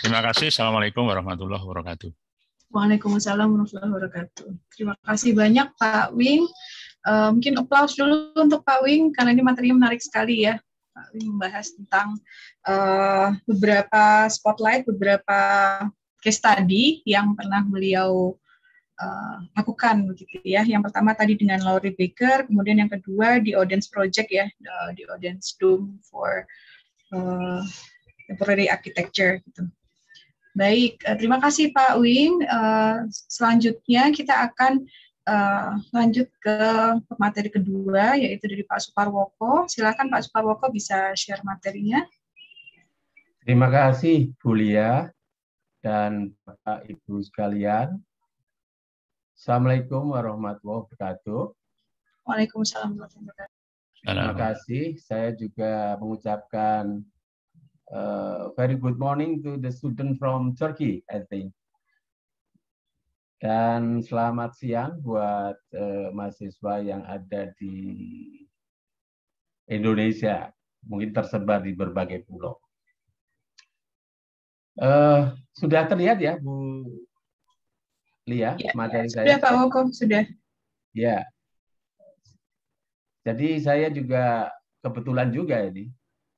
Terima kasih. Assalamualaikum warahmatullahi wabarakatuh. Waalaikumsalam warahmatullahi wabarakatuh. Terima kasih banyak Pak Wing. Uh, mungkin aplaus dulu untuk Pak Wing karena ini materinya menarik sekali ya. Pak Wing membahas tentang uh, beberapa spotlight, beberapa case study yang pernah beliau uh, lakukan begitu ya. Yang pertama tadi dengan Laurie Baker, kemudian yang kedua di Audience Project ya, di Audience Doom for uh, Temporary Architecture gitu. Baik, eh, terima kasih Pak Win. Eh, selanjutnya kita akan eh, lanjut ke materi kedua, yaitu dari Pak Suparwoko. Silakan Pak Suparwoko bisa share materinya. Terima kasih Bu Lia dan Bapak Ibu sekalian. Assalamualaikum warahmatullahi wabarakatuh. Waalaikumsalam warahmatullahi wabarakatuh. Terima kasih. Saya juga mengucapkan Uh, very good morning to the student from Turkey, I think. Dan selamat siang buat uh, mahasiswa yang ada di Indonesia, mungkin tersebar di berbagai pulau. Uh, sudah terlihat ya, Bu Lia, ya, materi sudah, saya. Sudah Pak Wokom, sudah. Ya. Jadi saya juga kebetulan juga ini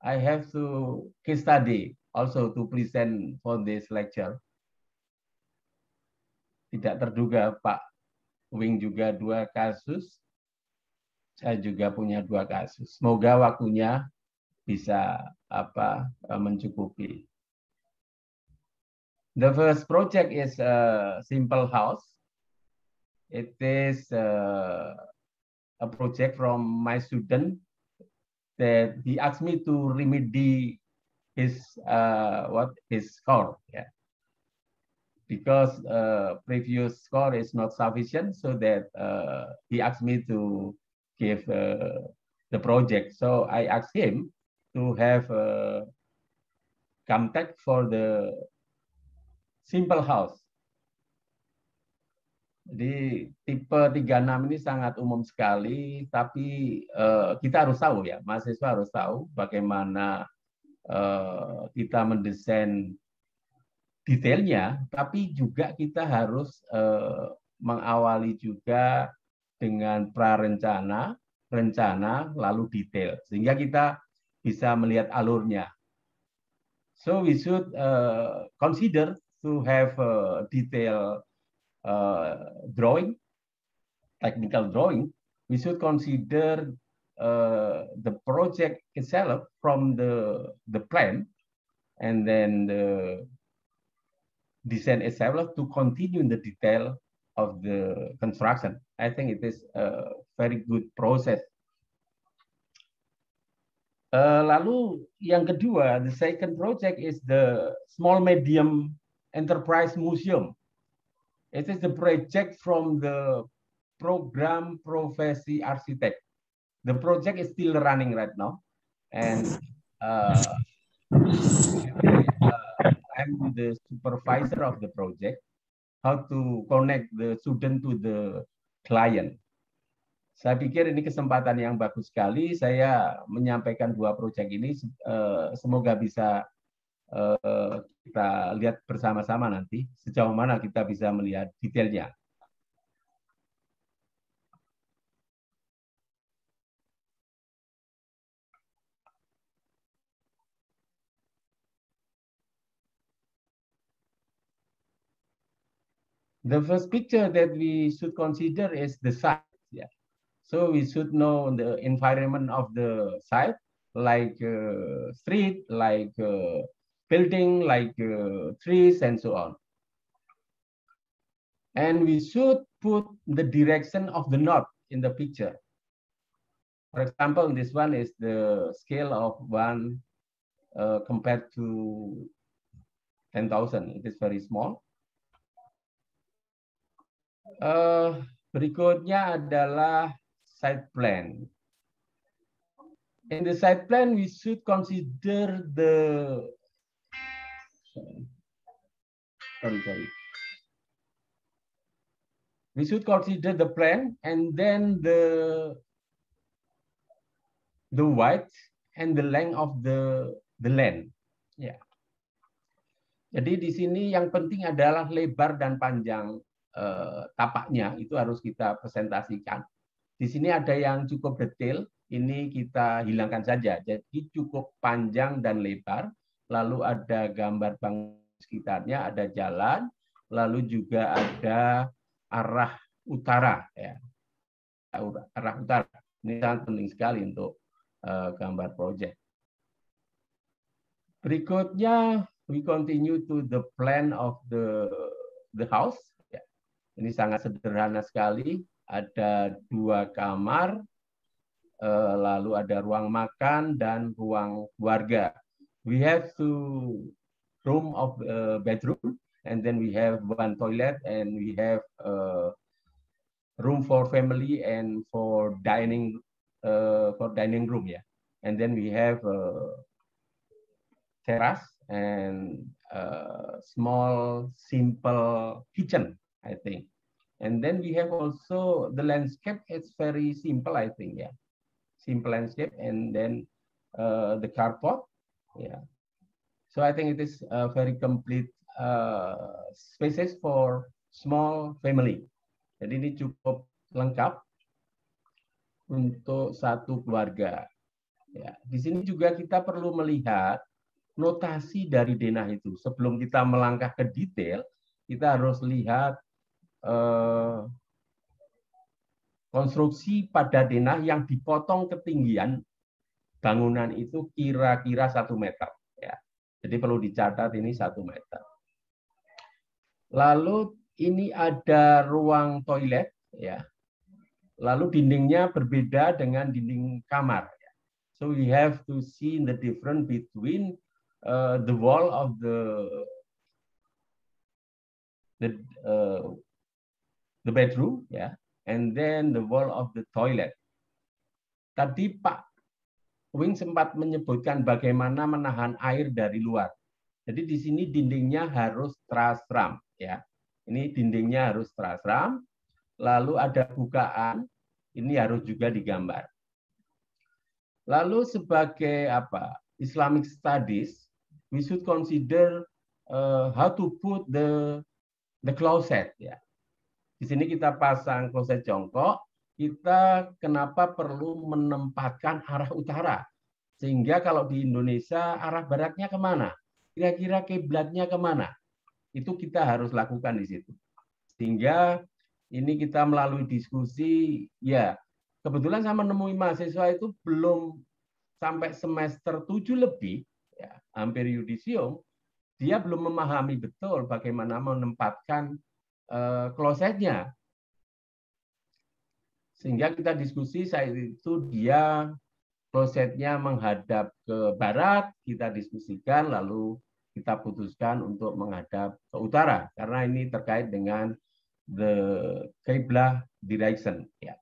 I have to case study also to present for this lecture. Tidak terduga Pak Wing juga dua kasus. Saya juga punya dua kasus. Semoga waktunya bisa apa mencukupi. The first project is a simple house. It is a, uh, a project from my student they, he asked me to remedy his uh, what his score. Yeah, because uh, previous score is not sufficient, so that uh, he asked me to give uh, the project. So I asked him to have a uh, contact for the simple house Jadi tipe 36 ini sangat umum sekali, tapi eh, kita harus tahu ya, mahasiswa harus tahu bagaimana eh, kita mendesain detailnya, tapi juga kita harus eh, mengawali juga dengan prarencana, rencana, lalu detail, sehingga kita bisa melihat alurnya. So we should uh, consider to have a eh, detail uh, drawing, technical drawing, we should consider uh, the project itself from the, the plan and then the design itself to continue in the detail of the construction. I think it is a very good process. Uh, lalu yang kedua, the second project is the small medium enterprise museum. It is the project from the program Profesi Arsitek. The project is still running right now, and uh, uh, I'm the supervisor of the project. How to connect the student to the client. Saya pikir ini kesempatan yang bagus sekali. Saya menyampaikan dua proyek ini. Uh, semoga bisa Eh, kita lihat bersama-sama nanti sejauh mana kita bisa melihat detailnya. The first picture that we should consider is the site. Yeah. So we should know the environment of the site, like uh, street, like uh, building like uh, trees and so on. And we should put the direction of the north in the picture. For example, this one is the scale of one uh, compared to 10,000. It is very small. Uh, berikutnya adalah site plan. In the site plan, we should consider the Sorry, sorry. We should consider the plan and then the the width and the length of the the land. Yeah. Jadi di sini yang penting adalah lebar dan panjang eh, tapaknya itu harus kita presentasikan. Di sini ada yang cukup detail, ini kita hilangkan saja. Jadi cukup panjang dan lebar lalu ada gambar bangunan sekitarnya, ada jalan, lalu juga ada arah utara ya. Arah utara. Ini sangat penting sekali untuk uh, gambar proyek. Berikutnya we continue to the plan of the the house. Ya. Ini sangat sederhana sekali. Ada dua kamar, eh, lalu ada ruang makan dan ruang keluarga. we have two room of uh, bedroom and then we have one toilet and we have uh, room for family and for dining uh, for dining room yeah and then we have uh, terrace and a uh, small simple kitchen i think and then we have also the landscape it's very simple i think yeah simple landscape and then uh, the carport Yeah. So I think it is a very complete uh, spaces for small family. Jadi ini cukup lengkap untuk satu keluarga. Ya, di sini juga kita perlu melihat notasi dari denah itu. Sebelum kita melangkah ke detail, kita harus lihat eh, konstruksi pada denah yang dipotong ketinggian bangunan itu kira-kira satu meter. Ya. Jadi perlu dicatat ini satu meter. Lalu ini ada ruang toilet, ya. Lalu dindingnya berbeda dengan dinding kamar. Ya. So we have to see the difference between uh, the wall of the the uh, the bedroom, ya, yeah, and then the wall of the toilet. Tadi Pak Wing sempat menyebutkan bagaimana menahan air dari luar. Jadi di sini dindingnya harus transram, ya. Ini dindingnya harus transram. Lalu ada bukaan, ini harus juga digambar. Lalu sebagai apa Islamic Studies, we should consider uh, how to put the the closet, ya. Di sini kita pasang kloset jongkok, kita kenapa perlu menempatkan arah utara. Sehingga kalau di Indonesia arah baratnya kemana? Kira-kira kiblatnya kemana? Itu kita harus lakukan di situ. Sehingga ini kita melalui diskusi, ya kebetulan saya menemui mahasiswa itu belum sampai semester tujuh lebih, ya, hampir yudisium, dia belum memahami betul bagaimana menempatkan uh, klosetnya sehingga kita diskusi saat itu dia klosetnya menghadap ke barat, kita diskusikan lalu kita putuskan untuk menghadap ke utara karena ini terkait dengan the kiblah direction ya.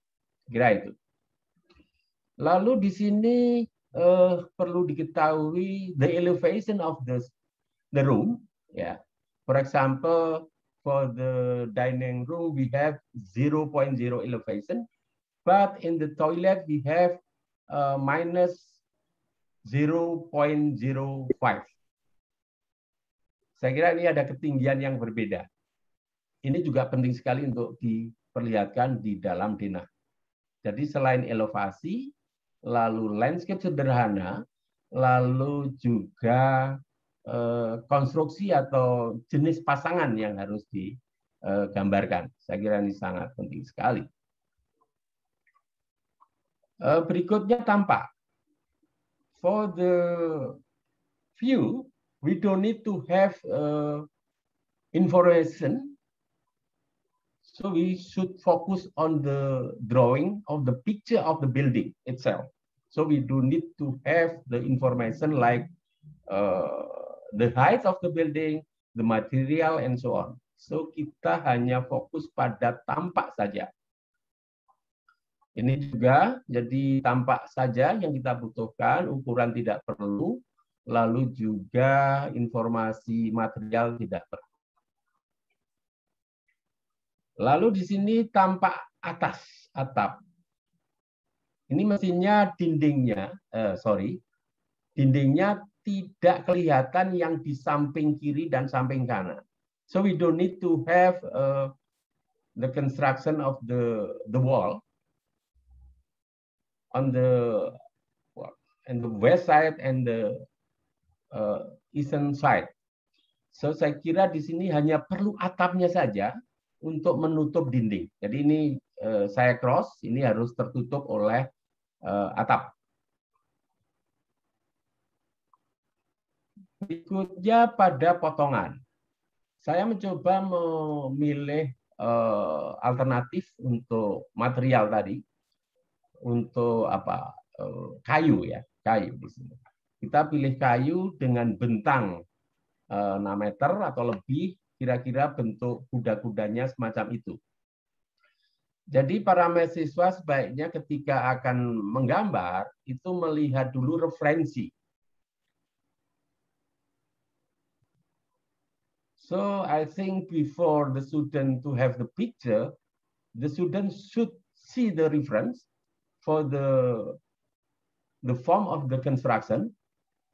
Kira itu. Lalu di sini eh, perlu diketahui the elevation of the the room ya. For example, for the dining room we have 0.0 elevation But in the toilet, we have uh, minus 0.05. Saya kira ini ada ketinggian yang berbeda. Ini juga penting sekali untuk diperlihatkan di dalam dinah. Jadi selain elevasi, lalu landscape sederhana, lalu juga eh, konstruksi atau jenis pasangan yang harus digambarkan. Eh, Saya kira ini sangat penting sekali. Eh, berikutnya tampak. For the view, we don't need to have uh, information. So we should focus on the drawing of the picture of the building itself. So we do need to have the information like uh, the height of the building, the material, and so on. So kita hanya fokus pada tampak saja. Ini juga jadi tampak saja yang kita butuhkan, ukuran tidak perlu, lalu juga informasi material tidak perlu. Lalu di sini tampak atas atap. Ini mestinya dindingnya, eh, sorry, dindingnya tidak kelihatan yang di samping kiri dan samping kanan. So we don't need to have uh, the construction of the the wall on the and the west side and the uh, eastern side. So saya kira di sini hanya perlu atapnya saja untuk menutup dinding. Jadi ini uh, saya cross, ini harus tertutup oleh uh, atap. Berikutnya pada potongan. Saya mencoba memilih uh, alternatif untuk material tadi untuk apa eh, kayu ya kayu di sini kita pilih kayu dengan bentang 6 eh, meter atau lebih kira-kira bentuk kuda-kudanya semacam itu jadi para mahasiswa sebaiknya ketika akan menggambar itu melihat dulu referensi So I think before the student to have the picture, the student should see the reference for the the form of the construction.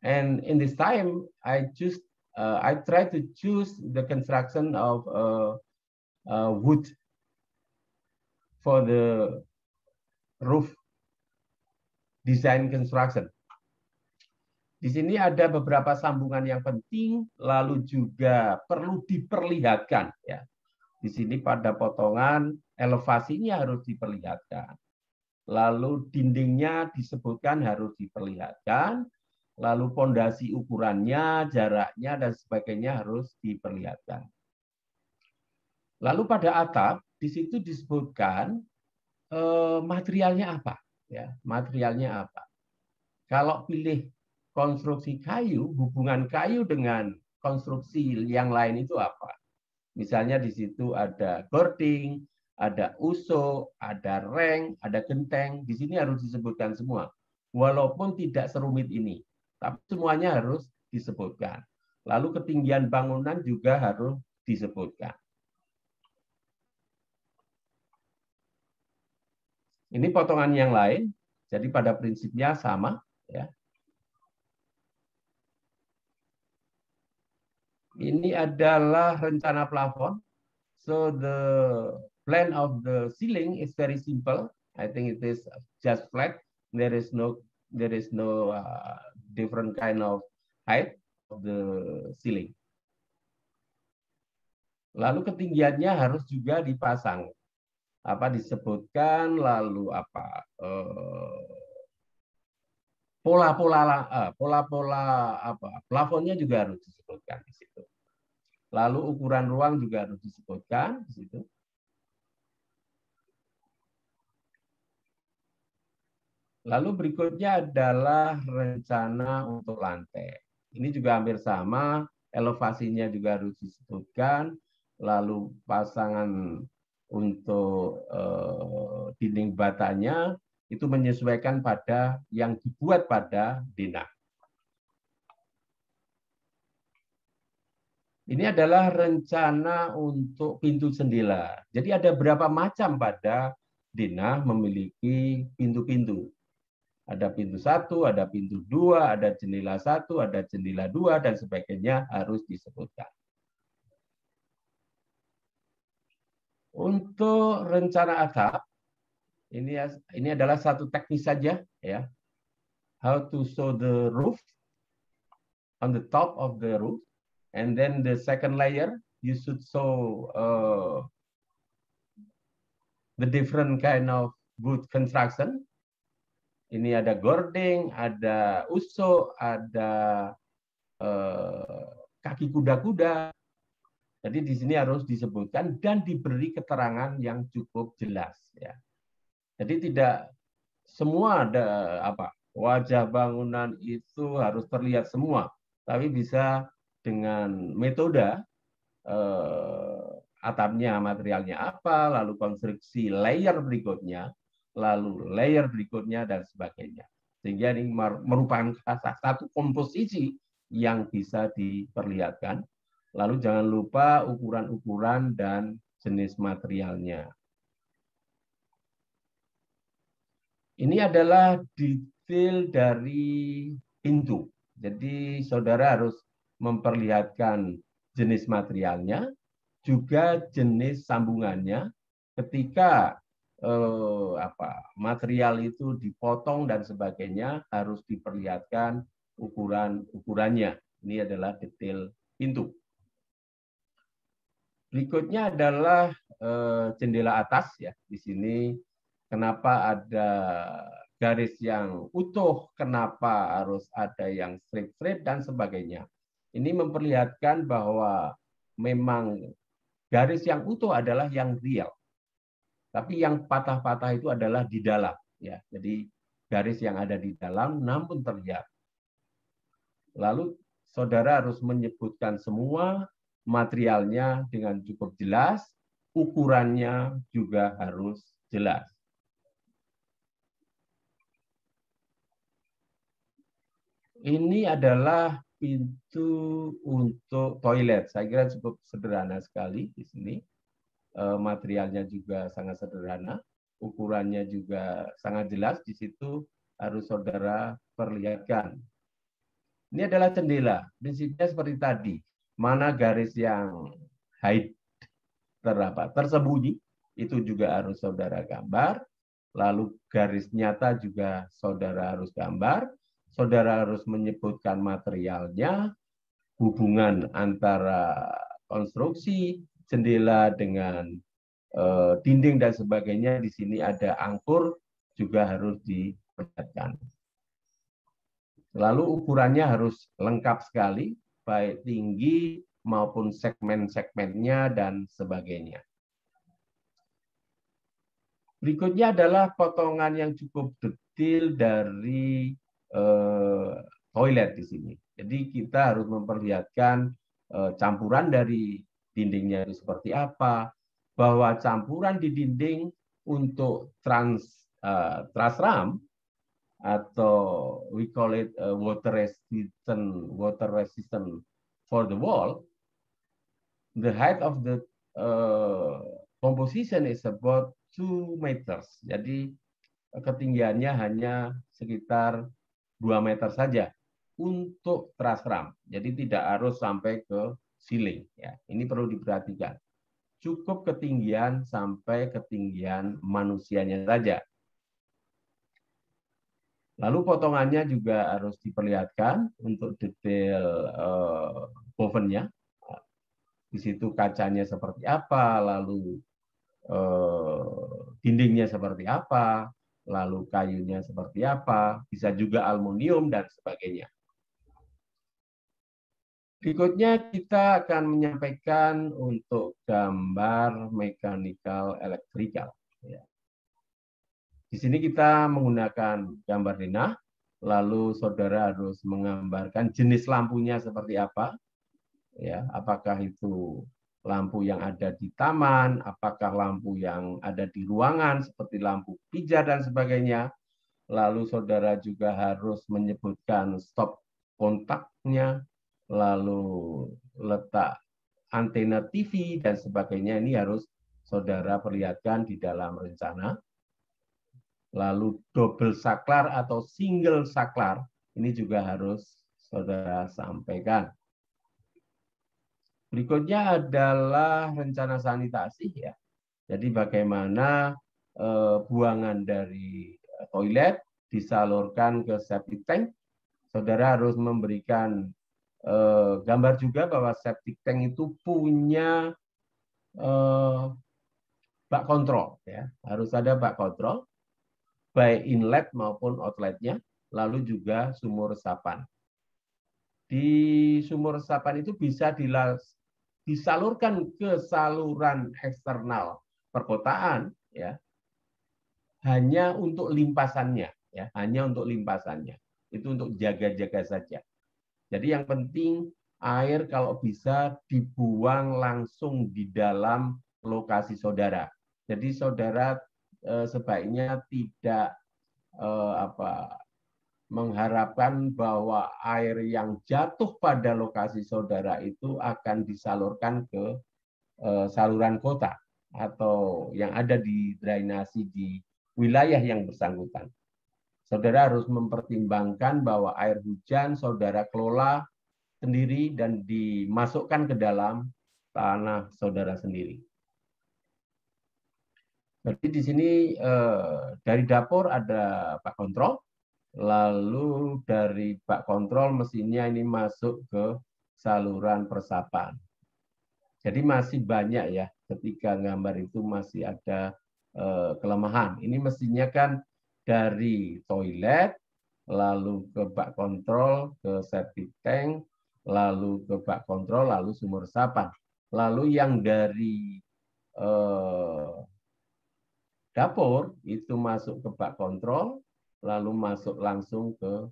And in this time, I choose uh, I try to choose the construction of uh, uh, wood for the roof design construction. Di sini ada beberapa sambungan yang penting, lalu juga perlu diperlihatkan. Ya. Di sini pada potongan elevasinya harus diperlihatkan lalu dindingnya disebutkan harus diperlihatkan, lalu pondasi ukurannya, jaraknya, dan sebagainya harus diperlihatkan. Lalu pada atap, di situ disebutkan eh, materialnya apa. ya Materialnya apa. Kalau pilih konstruksi kayu, hubungan kayu dengan konstruksi yang lain itu apa. Misalnya di situ ada gording, ada uso, ada reng, ada genteng. Di sini harus disebutkan semua. Walaupun tidak serumit ini, tapi semuanya harus disebutkan. Lalu ketinggian bangunan juga harus disebutkan. Ini potongan yang lain, jadi pada prinsipnya sama. Ya. Ini adalah rencana plafon. So the plan of the ceiling is very simple. I think it is just flat. There is no there is no uh, different kind of height of the ceiling. Lalu ketinggiannya harus juga dipasang apa disebutkan lalu apa eh, pola-pola uh, pola-pola uh, apa plafonnya juga harus disebutkan di situ. Lalu ukuran ruang juga harus disebutkan di situ. Lalu berikutnya adalah rencana untuk lantai. Ini juga hampir sama, elevasinya juga harus disebutkan, lalu pasangan untuk eh, dinding batanya itu menyesuaikan pada yang dibuat pada dina. Ini adalah rencana untuk pintu jendela. Jadi ada berapa macam pada dinah memiliki pintu-pintu ada pintu satu, ada pintu dua, ada jendela satu, ada jendela dua, dan sebagainya harus disebutkan. Untuk rencana atap, ini ini adalah satu teknis saja ya. How to show the roof on the top of the roof, and then the second layer you should show uh, the different kind of wood construction ini ada gording, ada uso, ada eh, kaki kuda-kuda. Jadi di sini harus disebutkan dan diberi keterangan yang cukup jelas ya. Jadi tidak semua ada apa wajah bangunan itu harus terlihat semua, tapi bisa dengan metode eh, atapnya materialnya apa, lalu konstruksi layer berikutnya lalu layer berikutnya dan sebagainya. Sehingga ini merupakan salah satu komposisi yang bisa diperlihatkan. Lalu jangan lupa ukuran-ukuran dan jenis materialnya. Ini adalah detail dari pintu Jadi saudara harus memperlihatkan jenis materialnya, juga jenis sambungannya. Ketika eh, apa material itu dipotong dan sebagainya harus diperlihatkan ukuran ukurannya. Ini adalah detail pintu. Berikutnya adalah eh, jendela atas ya. Di sini kenapa ada garis yang utuh, kenapa harus ada yang strip-strip dan sebagainya. Ini memperlihatkan bahwa memang garis yang utuh adalah yang real. Tapi yang patah-patah itu adalah di dalam. Ya, jadi garis yang ada di dalam namun terlihat. Lalu saudara harus menyebutkan semua materialnya dengan cukup jelas, ukurannya juga harus jelas. Ini adalah pintu untuk toilet. Saya kira cukup sederhana sekali di sini. Eh, materialnya juga sangat sederhana, ukurannya juga sangat jelas di situ harus saudara perlihatkan. Ini adalah jendela. Prinsipnya seperti tadi, mana garis yang hide terapa tersembunyi itu juga harus saudara gambar. Lalu garis nyata juga saudara harus gambar. Saudara harus menyebutkan materialnya, hubungan antara konstruksi, jendela dengan uh, dinding dan sebagainya di sini ada angkur juga harus diperhatikan. Lalu ukurannya harus lengkap sekali, baik tinggi maupun segmen-segmennya dan sebagainya. Berikutnya adalah potongan yang cukup detil dari eh, toilet di sini. Jadi kita harus memperlihatkan eh, campuran dari dindingnya itu seperti apa, bahwa campuran di dinding untuk trans uh, eh, transram atau we call it eh, water resistant water resistant for the wall the height of the uh, composition is about 2 meters jadi ketinggiannya hanya sekitar 2 meter saja untuk trasram jadi tidak harus sampai ke siling. Ya, ini perlu diperhatikan. Cukup ketinggian sampai ketinggian manusianya saja. Lalu potongannya juga harus diperlihatkan untuk detail uh, ovennya. Di situ kacanya seperti apa, lalu uh, dindingnya seperti apa, lalu kayunya seperti apa, bisa juga aluminium dan sebagainya. Berikutnya kita akan menyampaikan untuk gambar mekanikal elektrikal. Ya. Di sini kita menggunakan gambar dina, lalu saudara harus menggambarkan jenis lampunya seperti apa. Ya, apakah itu lampu yang ada di taman, apakah lampu yang ada di ruangan seperti lampu pijar dan sebagainya. Lalu saudara juga harus menyebutkan stop kontaknya, lalu letak antena TV dan sebagainya ini harus saudara perlihatkan di dalam rencana. Lalu double saklar atau single saklar ini juga harus saudara sampaikan. Berikutnya adalah rencana sanitasi ya. Jadi bagaimana eh, buangan dari eh, toilet disalurkan ke septic tank. Saudara harus memberikan Eh, gambar juga bahwa septic tank itu punya eh, bak kontrol, ya harus ada bak kontrol baik inlet maupun outletnya, lalu juga sumur resapan. Di sumur resapan itu bisa disalurkan ke saluran eksternal perkotaan, ya hanya untuk limpasannya, ya hanya untuk limpasannya. Itu untuk jaga-jaga saja. Jadi yang penting air kalau bisa dibuang langsung di dalam lokasi saudara. Jadi saudara eh, sebaiknya tidak eh, apa mengharapkan bahwa air yang jatuh pada lokasi saudara itu akan disalurkan ke eh, saluran kota atau yang ada di drainasi di wilayah yang bersangkutan. Saudara harus mempertimbangkan bahwa air hujan saudara kelola sendiri dan dimasukkan ke dalam tanah saudara sendiri. Jadi di sini eh, dari dapur ada pak kontrol, lalu dari pak kontrol mesinnya ini masuk ke saluran persapan. Jadi masih banyak ya ketika gambar itu masih ada eh, kelemahan. Ini mesinnya kan dari toilet lalu ke bak kontrol ke septic tank lalu ke bak kontrol lalu sumur resapan lalu yang dari eh, dapur itu masuk ke bak kontrol lalu masuk langsung ke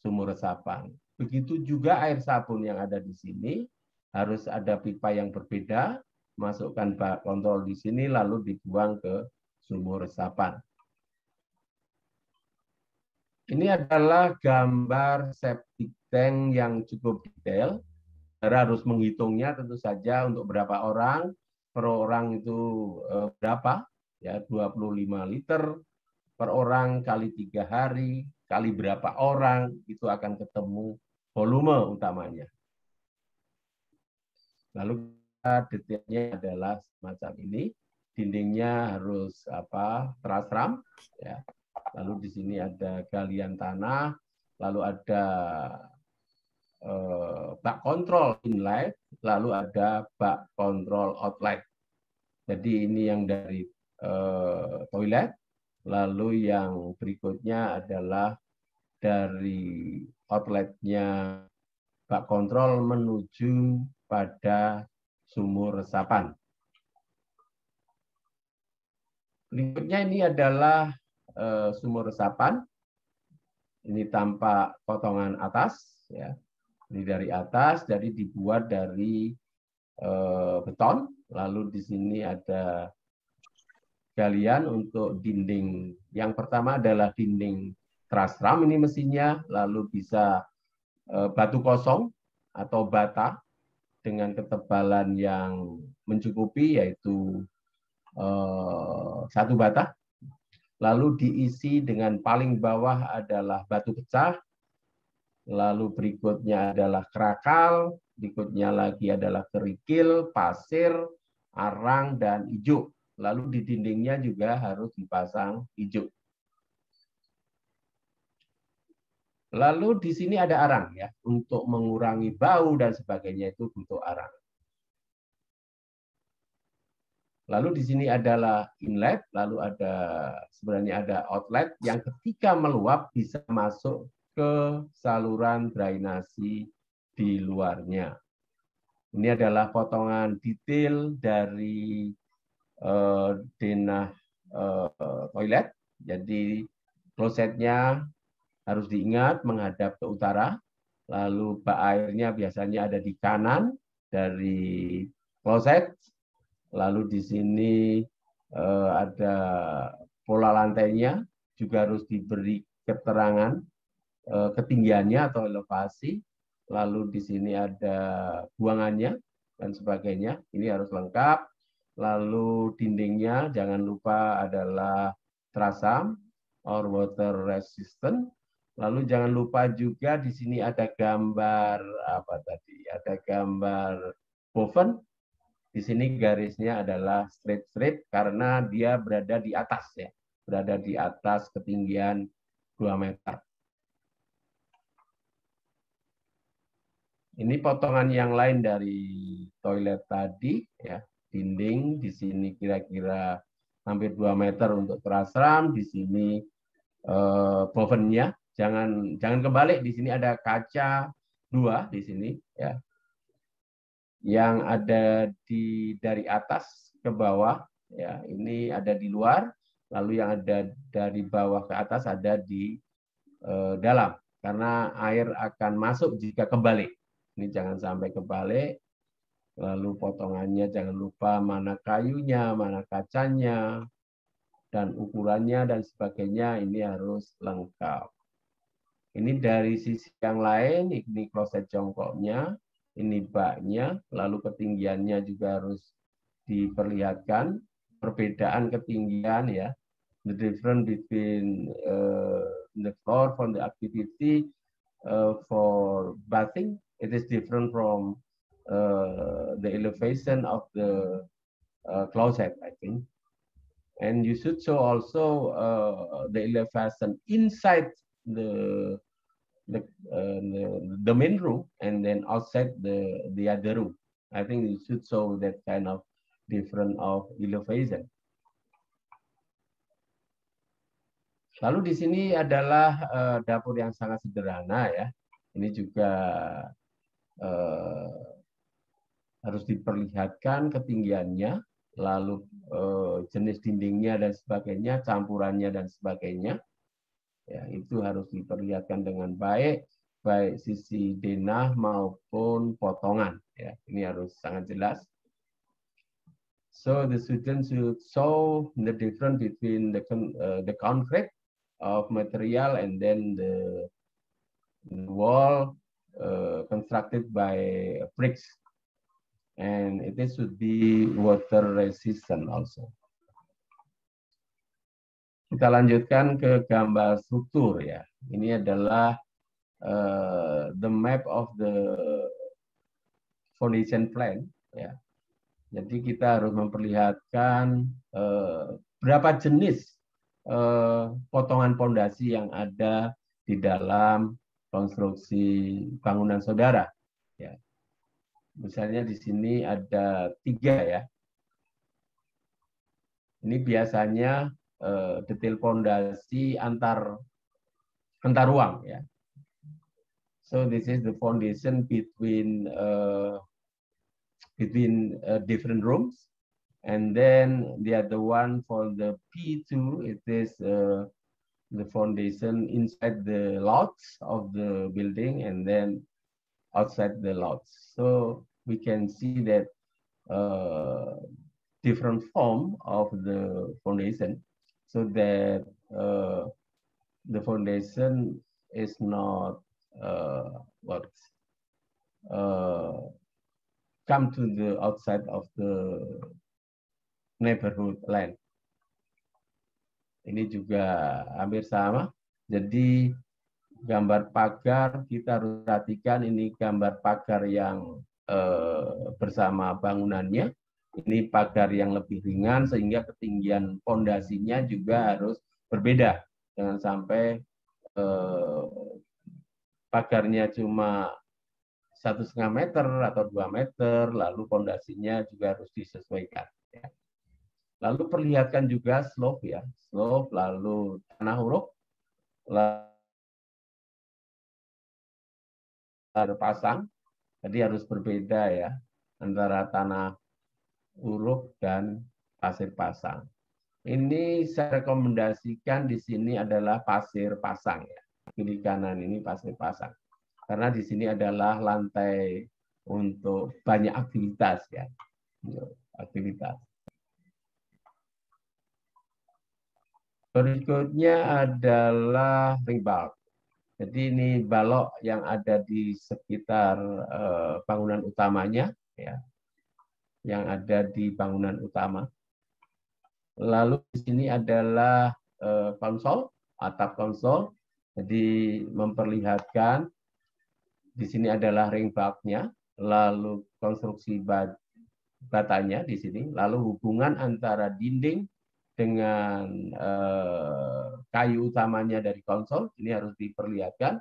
sumur resapan begitu juga air sabun yang ada di sini harus ada pipa yang berbeda masukkan bak kontrol di sini lalu dibuang ke sumur resapan ini adalah gambar septic tank yang cukup detail. Saudara harus menghitungnya tentu saja untuk berapa orang, per orang itu eh, berapa, ya 25 liter per orang kali tiga hari, kali berapa orang, itu akan ketemu volume utamanya. Lalu detailnya adalah semacam ini. Dindingnya harus apa? Terasram, ya. Lalu di sini ada galian tanah, lalu ada eh, bak kontrol inlet, lalu ada bak kontrol outlet. Jadi ini yang dari eh, toilet, lalu yang berikutnya adalah dari outletnya bak kontrol menuju pada sumur resapan. Berikutnya ini adalah Eh, sumur resapan. Ini tampak potongan atas, ya. Ini dari atas, jadi dibuat dari e, beton. Lalu di sini ada galian untuk dinding. Yang pertama adalah dinding ram ini mesinnya. Lalu bisa e, batu kosong atau bata dengan ketebalan yang mencukupi, yaitu satu bata lalu diisi dengan paling bawah adalah batu pecah, lalu berikutnya adalah kerakal, berikutnya lagi adalah kerikil, pasir, arang, dan ijuk. Lalu di dindingnya juga harus dipasang ijuk. Lalu di sini ada arang ya, untuk mengurangi bau dan sebagainya itu butuh arang. Lalu di sini adalah inlet, lalu ada sebenarnya ada outlet yang ketika meluap bisa masuk ke saluran drainasi di luarnya. Ini adalah potongan detail dari uh, denah uh, toilet. Jadi klosetnya harus diingat menghadap ke utara, lalu bak airnya biasanya ada di kanan dari kloset Lalu di sini uh, ada pola lantainya juga harus diberi keterangan uh, ketinggiannya atau elevasi. Lalu di sini ada buangannya dan sebagainya. Ini harus lengkap. Lalu dindingnya jangan lupa adalah trasam or water resistant. Lalu jangan lupa juga di sini ada gambar apa tadi? Ada gambar boven di sini garisnya adalah straight-straight karena dia berada di atas ya, berada di atas ketinggian 2 meter. Ini potongan yang lain dari toilet tadi ya, dinding di sini kira-kira hampir 2 meter untuk terasram, di sini eh, Jangan jangan kebalik di sini ada kaca dua di sini ya yang ada di dari atas ke bawah ya ini ada di luar lalu yang ada dari bawah ke atas ada di eh, dalam karena air akan masuk jika kembali. ini jangan sampai kembali. lalu potongannya jangan lupa mana kayunya mana kacanya dan ukurannya dan sebagainya ini harus lengkap ini dari sisi yang lain ini kloset jongkoknya ini baknya, lalu ketinggiannya juga harus diperlihatkan perbedaan ketinggian ya the difference between uh, the floor from the activity uh, for bathing it is different from uh, the elevation of the uh, closet i think and you should show also uh, the elevation inside the the, uh, the, main room and then outside the the other room. I think you should show that kind of different of elevation. Lalu di sini adalah uh, dapur yang sangat sederhana ya. Ini juga uh, harus diperlihatkan ketinggiannya, lalu uh, jenis dindingnya dan sebagainya, campurannya dan sebagainya. Ya, itu harus diperlihatkan dengan baik, baik sisi denah maupun potongan. Ya, ini harus sangat jelas. So the students should show the difference between the uh, the concrete of material and then the wall uh, constructed by bricks and it should be water resistant also. Kita lanjutkan ke gambar struktur ya. Ini adalah uh, the map of the foundation plan ya. Jadi kita harus memperlihatkan uh, berapa jenis uh, potongan pondasi yang ada di dalam konstruksi bangunan saudara. Ya. Misalnya di sini ada tiga ya. Ini biasanya Eh, detail fondasi antar antar ruang ya. So this is the foundation between uh, between uh, different rooms, and then the other one for the P2 it is uh, the foundation inside the lots of the building, and then outside the lots. So we can see that different form of the foundation so that uh, the foundation is not uh, what uh, come to the outside of the neighborhood land. Ini juga hampir sama. Jadi gambar pagar kita harus perhatikan ini gambar pagar yang uh, bersama bangunannya ini pagar yang lebih ringan sehingga ketinggian pondasinya juga harus berbeda. Jangan sampai eh, pagarnya cuma satu setengah meter atau dua meter, lalu pondasinya juga harus disesuaikan. Ya. Lalu perlihatkan juga slope ya, slope lalu tanah huruf, lalu pasang, jadi harus berbeda ya antara tanah Uruk, dan pasir pasang. Ini saya rekomendasikan di sini adalah pasir pasang ya. Kiri kanan ini pasir pasang. Karena di sini adalah lantai untuk banyak aktivitas ya. Aktivitas. Berikutnya adalah rimbal. Jadi ini balok yang ada di sekitar eh, bangunan utamanya ya yang ada di bangunan utama. Lalu di sini adalah eh, konsol, atap konsol. Jadi memperlihatkan di sini adalah ring valve-nya, lalu konstruksi bat batanya di sini, lalu hubungan antara dinding dengan eh, kayu utamanya dari konsol ini harus diperlihatkan.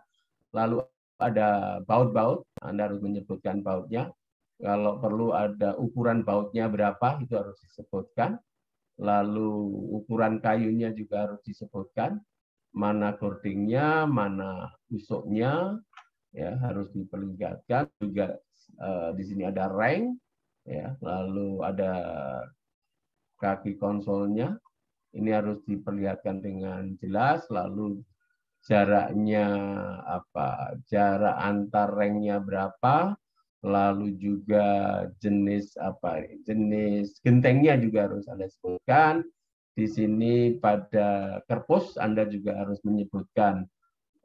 Lalu ada baut-baut, Anda harus menyebutkan bautnya. Kalau perlu ada ukuran bautnya berapa, itu harus disebutkan. Lalu ukuran kayunya juga harus disebutkan. Mana gordingnya, mana usuknya, ya harus diperlihatkan. Juga eh, di sini ada rank, ya. Lalu ada kaki konsolnya. Ini harus diperlihatkan dengan jelas. Lalu jaraknya apa jarak antar ranknya berapa lalu juga jenis apa jenis gentengnya juga harus Anda sebutkan. Di sini pada kerpus Anda juga harus menyebutkan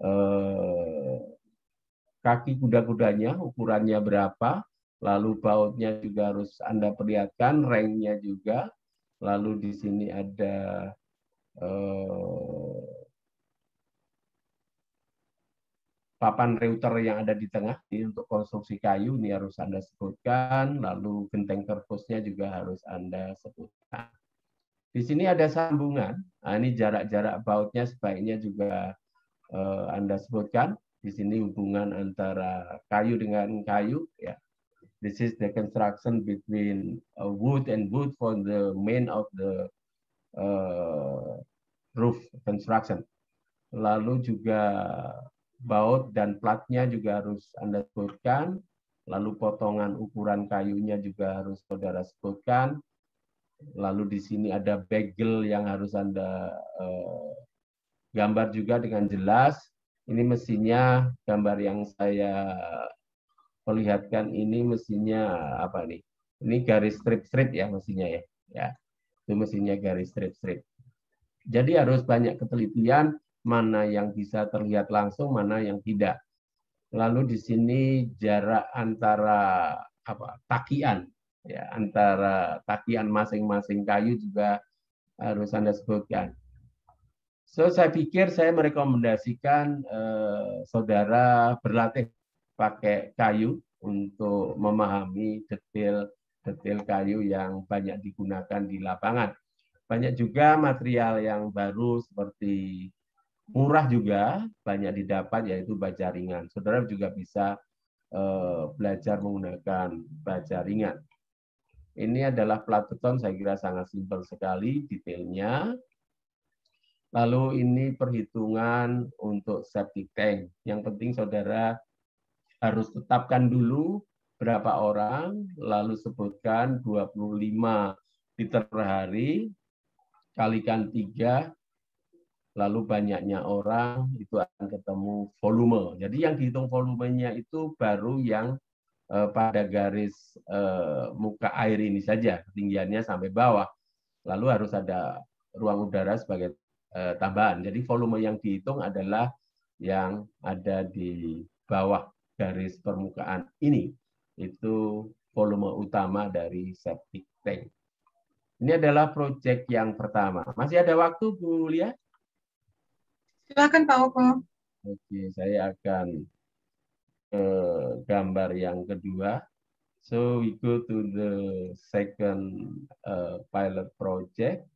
eh, kaki kuda-kudanya, ukurannya berapa, lalu bautnya juga harus Anda perlihatkan, ranknya juga. Lalu di sini ada eh, papan router yang ada di tengah ini untuk konstruksi kayu ini harus Anda sebutkan, lalu genteng kerkusnya juga harus Anda sebutkan. Di sini ada sambungan, nah, ini jarak-jarak bautnya sebaiknya juga eh, Anda sebutkan. Di sini hubungan antara kayu dengan kayu, ya. This is the construction between uh, wood and wood for the main of the uh, roof construction. Lalu juga baut dan platnya juga harus Anda sebutkan, lalu potongan ukuran kayunya juga harus saudara sebutkan, lalu di sini ada bagel yang harus Anda eh, gambar juga dengan jelas. Ini mesinnya gambar yang saya perlihatkan ini mesinnya apa nih? Ini garis strip-strip ya mesinnya ya. Ya. Itu mesinnya garis strip-strip. Jadi harus banyak ketelitian mana yang bisa terlihat langsung, mana yang tidak. Lalu di sini jarak antara apa takian ya antara takian masing-masing kayu juga harus Anda sebutkan. So saya pikir saya merekomendasikan eh, saudara berlatih pakai kayu untuk memahami detail-detail kayu yang banyak digunakan di lapangan. Banyak juga material yang baru seperti murah juga banyak didapat yaitu baca ringan. Saudara juga bisa eh, belajar menggunakan baca ringan. Ini adalah beton, saya kira sangat simpel sekali detailnya. Lalu ini perhitungan untuk septic tank. Yang penting saudara harus tetapkan dulu berapa orang, lalu sebutkan 25 liter per hari, kalikan 3, lalu banyaknya orang itu akan ketemu volume. Jadi yang dihitung volumenya itu baru yang eh, pada garis eh, muka air ini saja, ketinggiannya sampai bawah. Lalu harus ada ruang udara sebagai eh, tambahan. Jadi volume yang dihitung adalah yang ada di bawah garis permukaan ini. Itu volume utama dari septic tank. Ini adalah proyek yang pertama. Masih ada waktu, Bu Lia? Silakan Pak Oko. Oke, saya akan ke gambar yang kedua. So we go to the second uh, pilot project.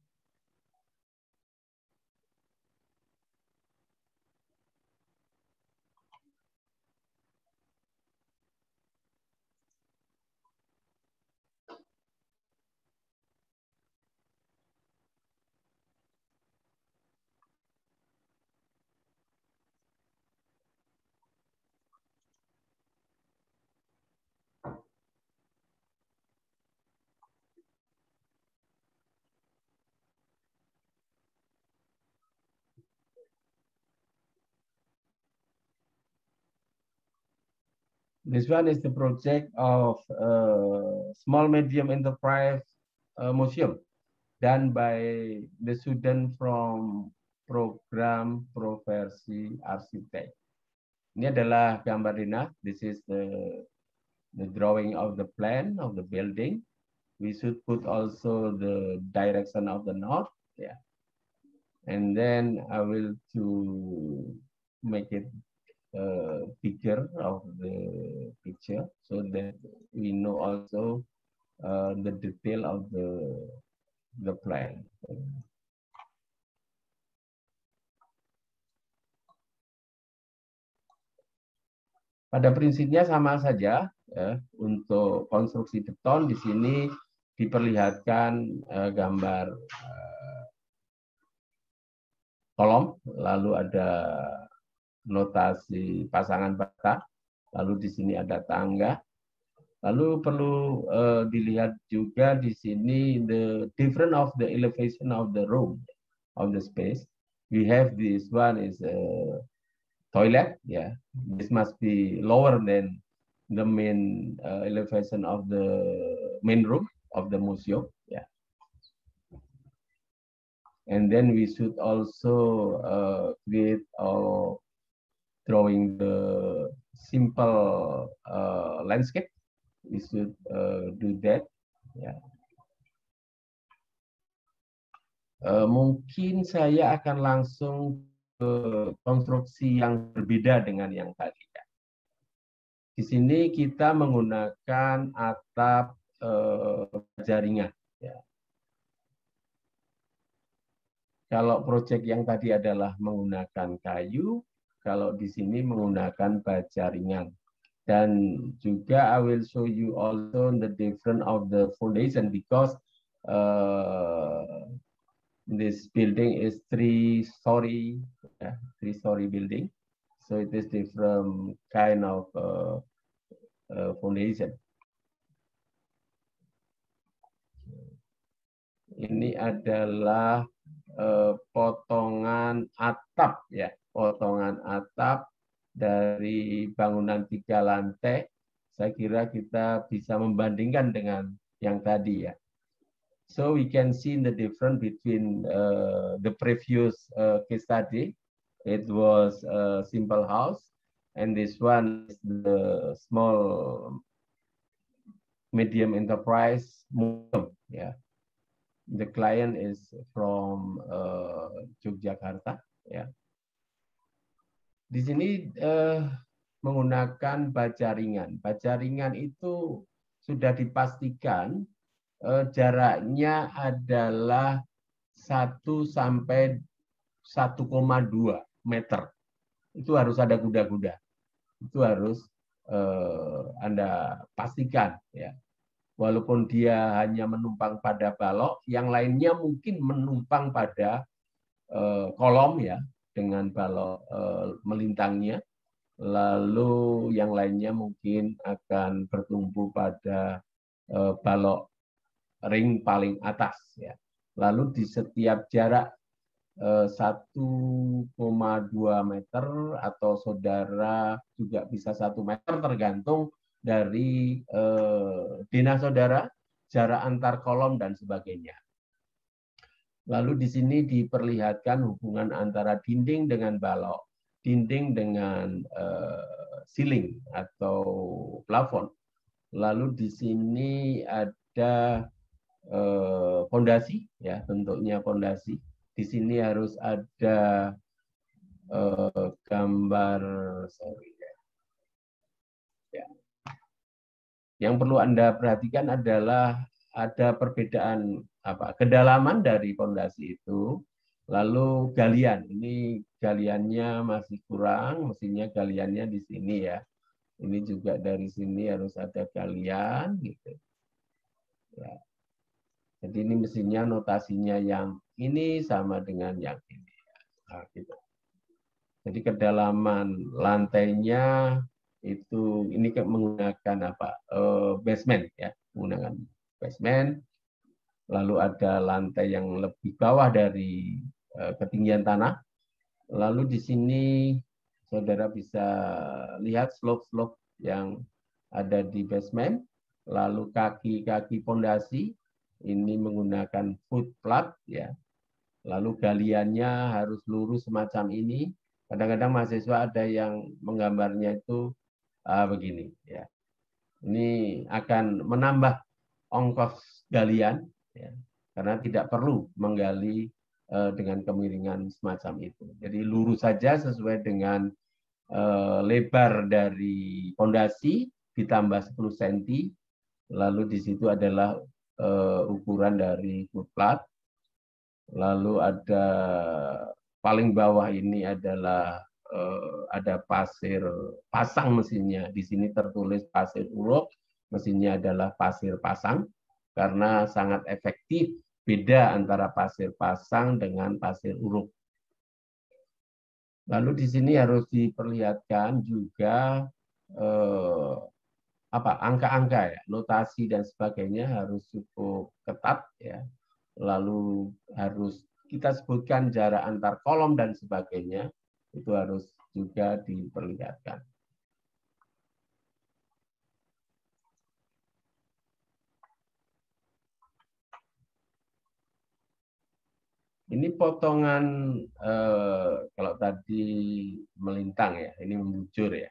This one is the project of uh, small medium enterprise uh, museum done by the student from program profesi arsitek. Ini adalah gambar dinas. This is the the drawing of the plan of the building. We should put also the direction of the north. Yeah. And then I will to make it uh, eh, picture of the picture so that we know also uh, the detail of the the plan. Pada prinsipnya sama saja ya, untuk konstruksi beton di sini diperlihatkan eh, gambar eh, kolom lalu ada notasi pasangan bata, lalu di sini ada tangga. Lalu perlu uh, dilihat juga di sini the different of the elevation of the room of the space. We have this one is a toilet, yeah. This must be lower than the main uh, elevation of the main room of the museum, yeah. And then we should also uh, create or drawing the simple uh, landscape, we should uh, do that. Yeah. Uh, mungkin saya akan langsung ke konstruksi yang berbeda dengan yang tadi. Ya. Di sini kita menggunakan atap uh, jaringan. Ya. Kalau proyek yang tadi adalah menggunakan kayu, kalau di sini menggunakan baja ringan. Dan juga I will show you also the different of the foundation because uh, this building is three story, yeah, three story building. So it is different kind of uh, uh, foundation. Ini adalah uh, potongan atap ya potongan atap, dari bangunan tiga lantai, saya kira kita bisa membandingkan dengan yang tadi ya. So we can see the difference between uh, the previous uh, case study. It was a simple house, and this one is the small medium enterprise museum. Yeah, the client is from uh, Yogyakarta. Yeah. Di sini eh, menggunakan baja ringan. Baja ringan itu sudah dipastikan eh, jaraknya adalah 1 sampai 1,2 meter. Itu harus ada kuda-kuda. Itu harus eh, Anda pastikan ya. Walaupun dia hanya menumpang pada balok, yang lainnya mungkin menumpang pada eh, kolom ya, dengan balok e, melintangnya. Lalu yang lainnya mungkin akan bertumpu pada e, balok ring paling atas ya. Lalu di setiap jarak 1,2 eh, meter atau saudara juga bisa 1 meter tergantung dari e, dinas saudara, jarak antar kolom dan sebagainya. Lalu di sini diperlihatkan hubungan antara dinding dengan balok, dinding dengan uh, eh, ceiling atau plafon. Lalu di sini ada eh, pondasi, uh, ya bentuknya fondasi. Di sini harus ada uh, gambar, sorry ya. Ya. Yang perlu anda perhatikan adalah ada perbedaan apa kedalaman dari fondasi itu lalu galian ini galiannya masih kurang mestinya galiannya di sini ya ini juga dari sini harus ada galian gitu ya jadi ini mestinya notasinya yang ini sama dengan yang ini ya. nah, gitu. jadi kedalaman lantainya itu ini menggunakan apa uh, basement ya menggunakan basement, lalu ada lantai yang lebih bawah dari eh, ketinggian tanah. Lalu di sini saudara bisa lihat slope-slope yang ada di basement, lalu kaki-kaki pondasi ini menggunakan foot plat ya. Lalu galiannya harus lurus semacam ini. Kadang-kadang mahasiswa ada yang menggambarnya itu uh, begini ya. Ini akan menambah ongkos galian, ya, karena tidak perlu menggali uh, dengan kemiringan semacam itu. Jadi lurus saja sesuai dengan uh, lebar dari pondasi ditambah 10 cm, lalu di situ adalah uh, ukuran dari footplate. plat, lalu ada paling bawah ini adalah ada pasir pasang mesinnya. Di sini tertulis pasir uruk, Mesinnya adalah pasir pasang karena sangat efektif beda antara pasir pasang dengan pasir uruk. Lalu di sini harus diperlihatkan juga eh, apa angka-angka ya, notasi dan sebagainya harus cukup ketat ya. Lalu harus kita sebutkan jarak antar kolom dan sebagainya itu harus juga diperlihatkan. Ini potongan eh, kalau tadi melintang ya, ini membujur ya.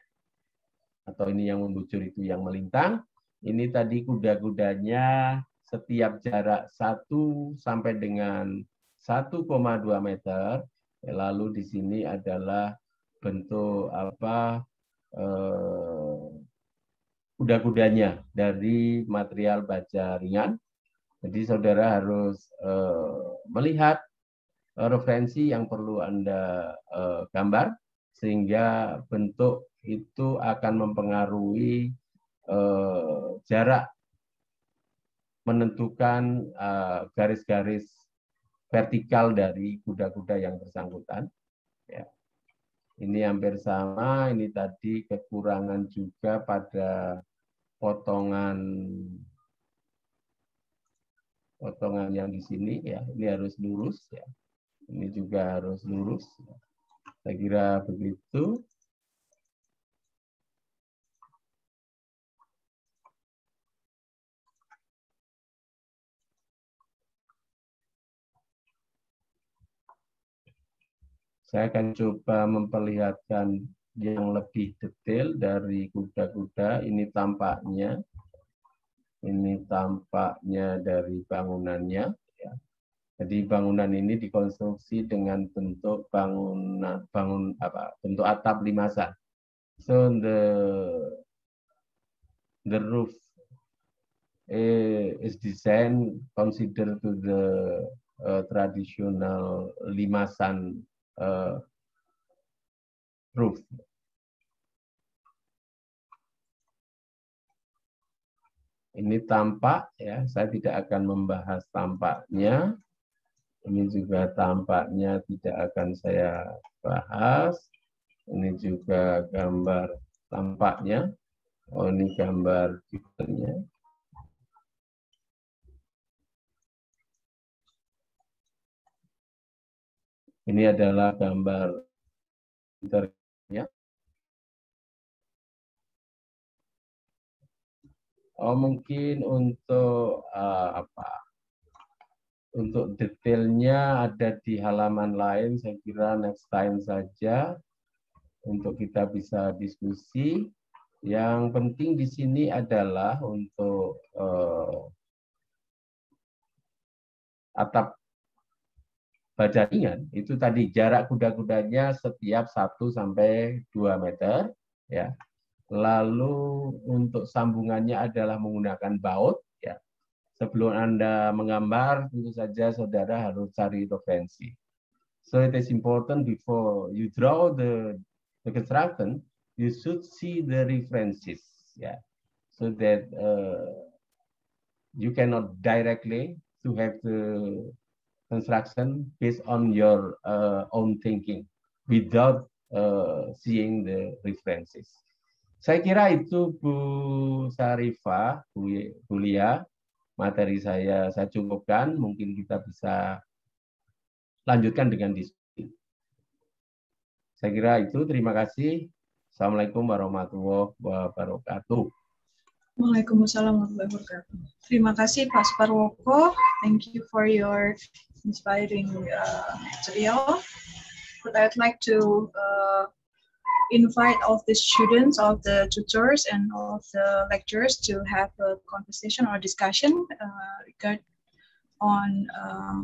Atau ini yang membujur itu yang melintang. Ini tadi kuda-kudanya setiap jarak 1 sampai dengan 1,2 meter. Lalu di sini adalah bentuk apa eh, kuda-kudanya dari material baja ringan. Jadi saudara harus eh, melihat referensi yang perlu Anda eh, gambar sehingga bentuk itu akan mempengaruhi eh, jarak menentukan eh, garis-garis vertikal dari kuda-kuda yang bersangkutan. Ya. Ini hampir sama, ini tadi kekurangan juga pada potongan potongan yang di sini ya. Ini harus lurus ya ini juga harus hmm. lurus. Saya kira begitu. Saya akan coba memperlihatkan yang lebih detail dari kuda-kuda. Ini tampaknya. Ini tampaknya dari bangunannya. Jadi bangunan ini dikonstruksi dengan bentuk bangunan bangun apa bentuk atap limasa. So the the roof eh, is designed consider to the uh, traditional limasan uh, roof. Ini tampak ya, saya tidak akan membahas tampaknya. Ini juga tampaknya tidak akan saya bahas. Ini juga gambar tampaknya. Oh, ini gambar judulnya. Ini adalah gambar interiornya. Oh, mungkin untuk uh, apa? Untuk detailnya ada di halaman lain, saya kira next time saja untuk kita bisa diskusi. Yang penting di sini adalah untuk uh, atap ringan. itu tadi jarak kuda-kudanya setiap 1 sampai 2 meter ya. Lalu untuk sambungannya adalah menggunakan baut Sebelum Anda menggambar, tentu saja saudara harus cari referensi. So it is important before you draw the, the construction, you should see the references, yeah, so that uh, you cannot directly to have the construction based on your uh, own thinking without uh, seeing the references. Saya kira itu Bu Sarifa, Bu, Lia materi saya saya cukupkan. Mungkin kita bisa lanjutkan dengan diskusi. Saya kira itu. Terima kasih. Assalamualaikum warahmatullahi wabarakatuh. Waalaikumsalam warahmatullahi wabarakatuh. Terima kasih Pak Sparwoko. Thank you for your inspiring uh, material. But I'd like to uh, invite all the students, all the tutors, and all the lecturers to have a conversation or discussion uh, on uh,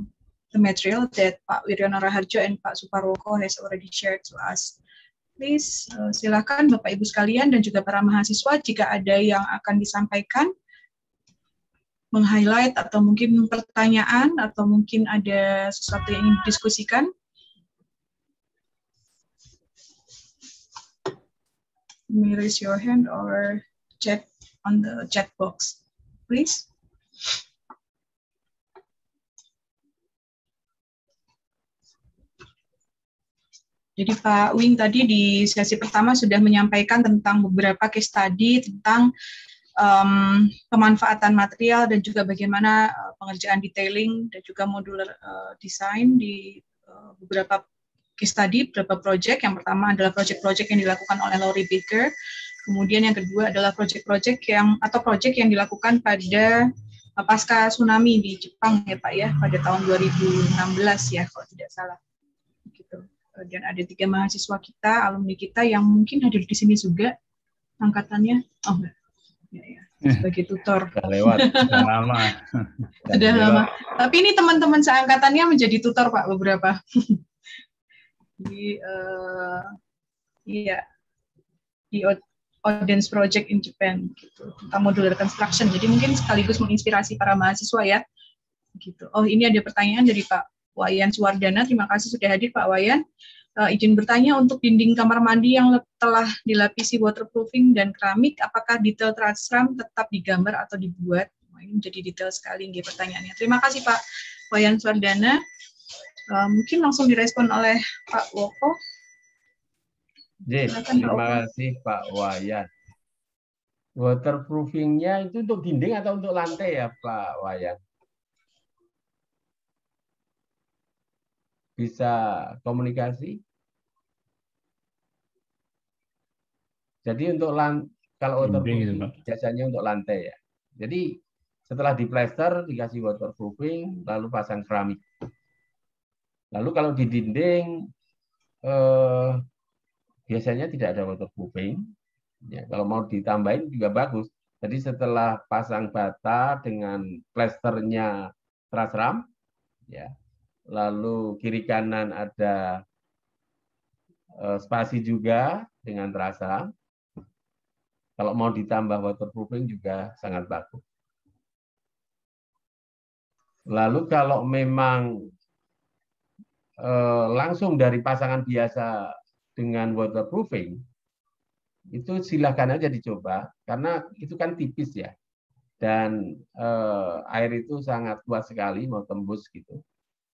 the material that Pak Wiryono Raharjo and Pak Suparwoko has already shared to us. Please uh, silakan Bapak Ibu sekalian dan juga para mahasiswa jika ada yang akan disampaikan meng-highlight atau mungkin pertanyaan atau mungkin ada sesuatu yang ingin didiskusikan may raise your hand or chat on the chat box, please. Jadi Pak Wing tadi di sesi pertama sudah menyampaikan tentang beberapa case tadi tentang um, pemanfaatan material dan juga bagaimana eh, pengerjaan detailing dan juga modular uh, design di uh, beberapa case study beberapa project. Yang pertama adalah project-project yang dilakukan oleh Lori Baker. Kemudian yang kedua adalah project-project yang atau project yang dilakukan pada eh, pasca tsunami di Jepang ya Pak ya pada tahun 2016 ya kalau tidak salah. Gitu. Eh, dan ada tiga mahasiswa kita, alumni kita yang mungkin hadir di sini juga angkatannya. Oh enggak. Ya, ya sebagai tutor. Sudah lewat, sudah lama. sudah lama. Tapi ini teman-teman seangkatannya menjadi tutor Pak beberapa. di uh, iya di audience project in Japan gitu tentang modular construction. Jadi mungkin sekaligus menginspirasi para mahasiswa ya. Gitu. Oh, ini ada pertanyaan dari Pak Wayan Suwardana. Terima kasih sudah hadir Pak Wayan. Uh, izin bertanya untuk dinding kamar mandi yang telah dilapisi waterproofing dan keramik, apakah detail transram tetap digambar atau dibuat? ini menjadi detail sekali nih pertanyaannya. Terima kasih Pak Wayan Suwardana. Eh, mungkin langsung direspon oleh Pak Woko. Yes, terima kasih Pak Wayan. Waterproofingnya itu untuk dinding atau untuk lantai ya Pak Wayan? Bisa komunikasi? Jadi untuk lan kalau gitu, waterproofing jasanya biasanya untuk lantai ya. Jadi setelah diplester dikasih waterproofing lalu pasang keramik Lalu kalau di dinding eh, biasanya tidak ada waterproofing. Ya, kalau mau ditambahin juga bagus. Jadi setelah pasang bata dengan plesternya terasram, ya, lalu kiri kanan ada eh, spasi juga dengan terasram. Kalau mau ditambah waterproofing juga sangat bagus. Lalu kalau memang Eh, langsung dari pasangan biasa dengan waterproofing, itu silahkan aja dicoba, karena itu kan tipis ya. Dan eh, air itu sangat kuat sekali, mau tembus gitu.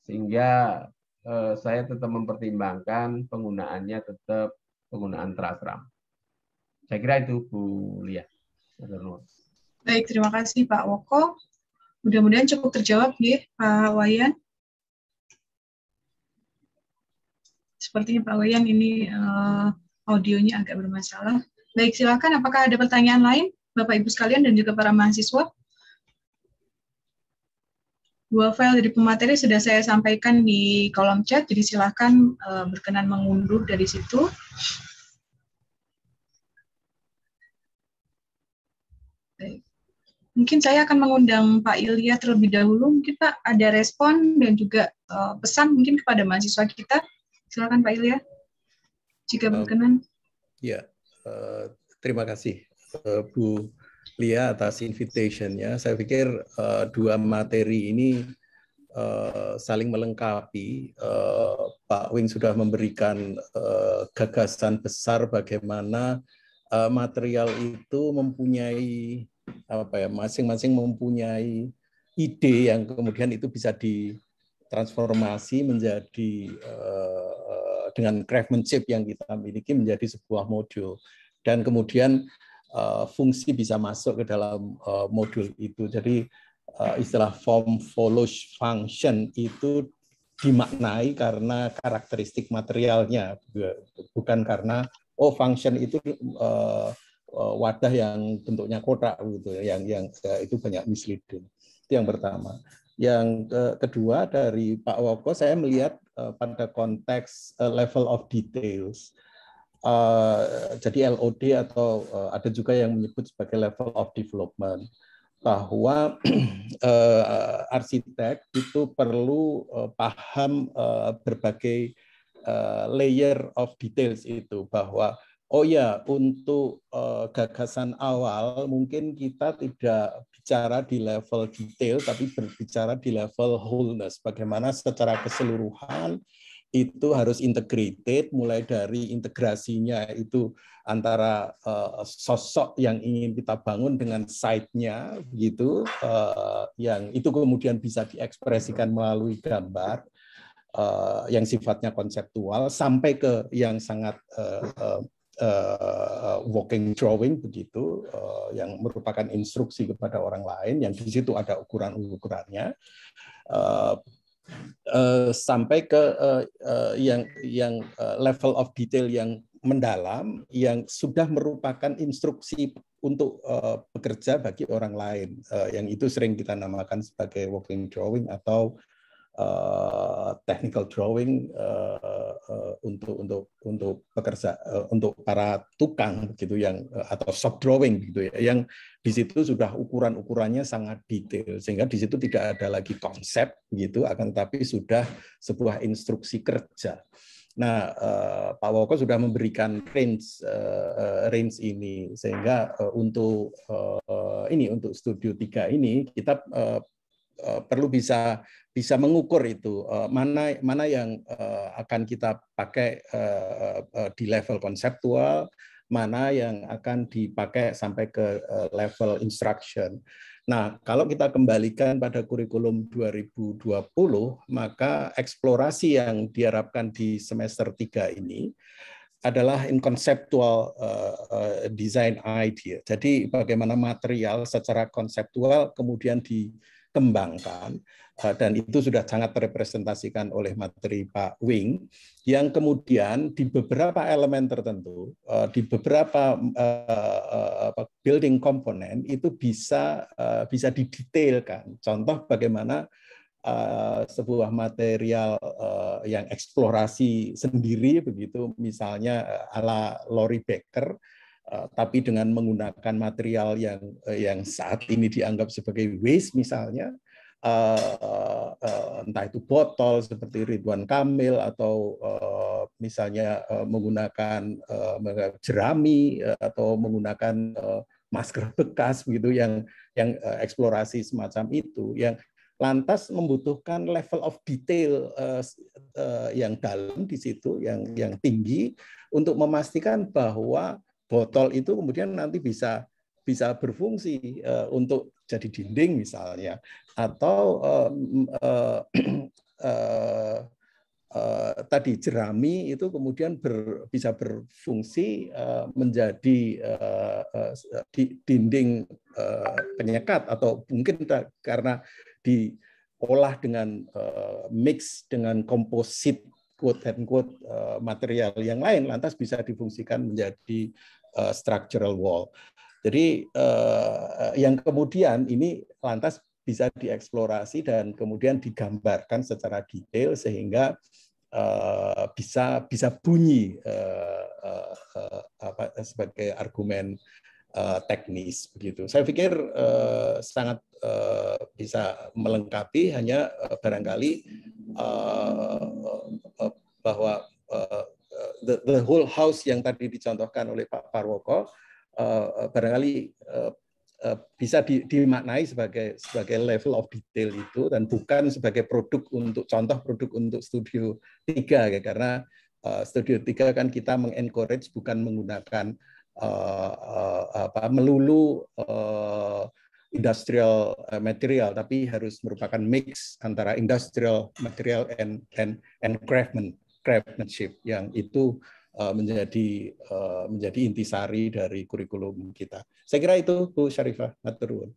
Sehingga eh, saya tetap mempertimbangkan penggunaannya tetap penggunaan trasram. Saya kira itu Bu Lia. Baik, terima kasih Pak Woko. Mudah-mudahan cukup terjawab ya Pak Wayan. Sepertinya Pak Wayan ini uh, audionya agak bermasalah. Baik, silakan. Apakah ada pertanyaan lain, Bapak Ibu sekalian dan juga para mahasiswa? Dua file dari pemateri sudah saya sampaikan di kolom chat, jadi silakan uh, berkenan mengunduh dari situ. Baik. Mungkin saya akan mengundang Pak Ilya terlebih dahulu. Kita ada respon dan juga uh, pesan mungkin kepada mahasiswa kita. Silakan Pak Ilya, jika uh, berkenan. Ya, uh, terima kasih uh, Bu Lia atas invitation Saya pikir uh, dua materi ini uh, saling melengkapi. Uh, Pak Wing sudah memberikan uh, gagasan besar bagaimana uh, material itu mempunyai apa ya masing-masing mempunyai ide yang kemudian itu bisa ditransformasi menjadi dengan craftsmanship yang kita miliki menjadi sebuah modul dan kemudian eh, fungsi bisa masuk ke dalam eh, modul itu. Jadi eh, istilah form follows function itu dimaknai karena karakteristik materialnya bukan karena oh function itu wadah yang bentuknya kotak gitu ya, yang yang itu banyak misleading. Itu yang pertama. Yang kedua dari Pak Woko saya melihat Eh, pada konteks uh, level of details. Uh, jadi LOD atau uh, ada juga yang menyebut sebagai level of development bahwa uh, arsitek itu perlu uh, paham uh, berbagai uh, layer of details itu bahwa oh ya untuk uh, gagasan awal mungkin kita tidak bicara di level detail, tapi berbicara di level wholeness. Bagaimana secara keseluruhan itu harus integrated mulai dari integrasinya itu antara eh, sosok yang ingin kita bangun dengan site-nya gitu eh, yang itu kemudian bisa diekspresikan melalui gambar eh, yang sifatnya konseptual sampai ke yang sangat uh, walking drawing begitu uh, yang merupakan instruksi kepada orang lain yang di situ ada ukuran-ukurannya uh, uh, sampai ke uh, uh, yang yang uh, level of detail yang mendalam yang sudah merupakan instruksi untuk uh, bekerja bagi orang lain uh, yang itu sering kita namakan sebagai walking drawing atau uh, technical drawing uh, uh, untuk untuk untuk pekerja uh, untuk para tukang gitu yang uh, atau shop drawing gitu ya yang di situ sudah ukuran ukurannya sangat detail sehingga di situ tidak ada lagi konsep gitu akan tapi sudah sebuah instruksi kerja. Nah, uh, Pak Woko sudah memberikan range uh, range ini sehingga uh, untuk ini untuk studio 3 ini kita Eh, perlu bisa bisa mengukur itu eh, mana mana yang eh, akan kita pakai di level konseptual, mana yang akan dipakai sampai ke level instruction. Nah, kalau kita kembalikan pada kurikulum 2020, maka eksplorasi yang diharapkan di semester 3 ini adalah in conceptual design idea. Jadi bagaimana material secara konseptual kemudian di kembangkan eh, dan itu sudah sangat terrepresentasikan oleh materi Pak Wing yang kemudian di beberapa elemen tertentu eh, di beberapa eh, building komponen itu bisa bisa didetailkan contoh bagaimana sebuah material yang eksplorasi sendiri begitu misalnya ala Lori Becker Eh, tapi dengan menggunakan material yang eh, yang saat ini dianggap sebagai waste misalnya eh, entah itu botol seperti Ridwan Kamil atau misalnya menggunakan uh, jerami atau menggunakan masker bekas begitu yang yang eksplorasi semacam itu yang lantas membutuhkan level of detail yang dalam di situ yang yang tinggi untuk memastikan bahwa botol itu kemudian nanti bisa bisa berfungsi uh, untuk jadi dinding misalnya atau uh, uh, uh, uh, tadi jerami itu kemudian ber, bisa berfungsi uh, menjadi uh, uh, dinding uh, penyekat atau mungkin karena diolah dengan uh, mix dengan komposit quote and quote uh, material yang lain lantas bisa difungsikan menjadi Eh, structural wall. Jadi eh, yang kemudian ini lantas bisa dieksplorasi dan kemudian digambarkan secara detail sehingga eh, bisa bisa bunyi sebagai argumen teknis begitu. Saya pikir sangat bisa melengkapi hanya barangkali bahwa the, the whole house yang tadi dicontohkan oleh Pak Parwoko uh, barangkali uh, uh, bisa di, dimaknai sebagai sebagai level of detail itu dan bukan sebagai produk untuk contoh produk untuk studio tiga ya karena uh, studio tiga kan kita mengencourage bukan menggunakan uh, uh, apa melulu uh, industrial material tapi harus merupakan mix antara industrial material and and and craftsman craftsmanship yang itu eh, menjadi eh, menjadi intisari dari kurikulum kita. Saya kira itu Bu Syarifah Maturun.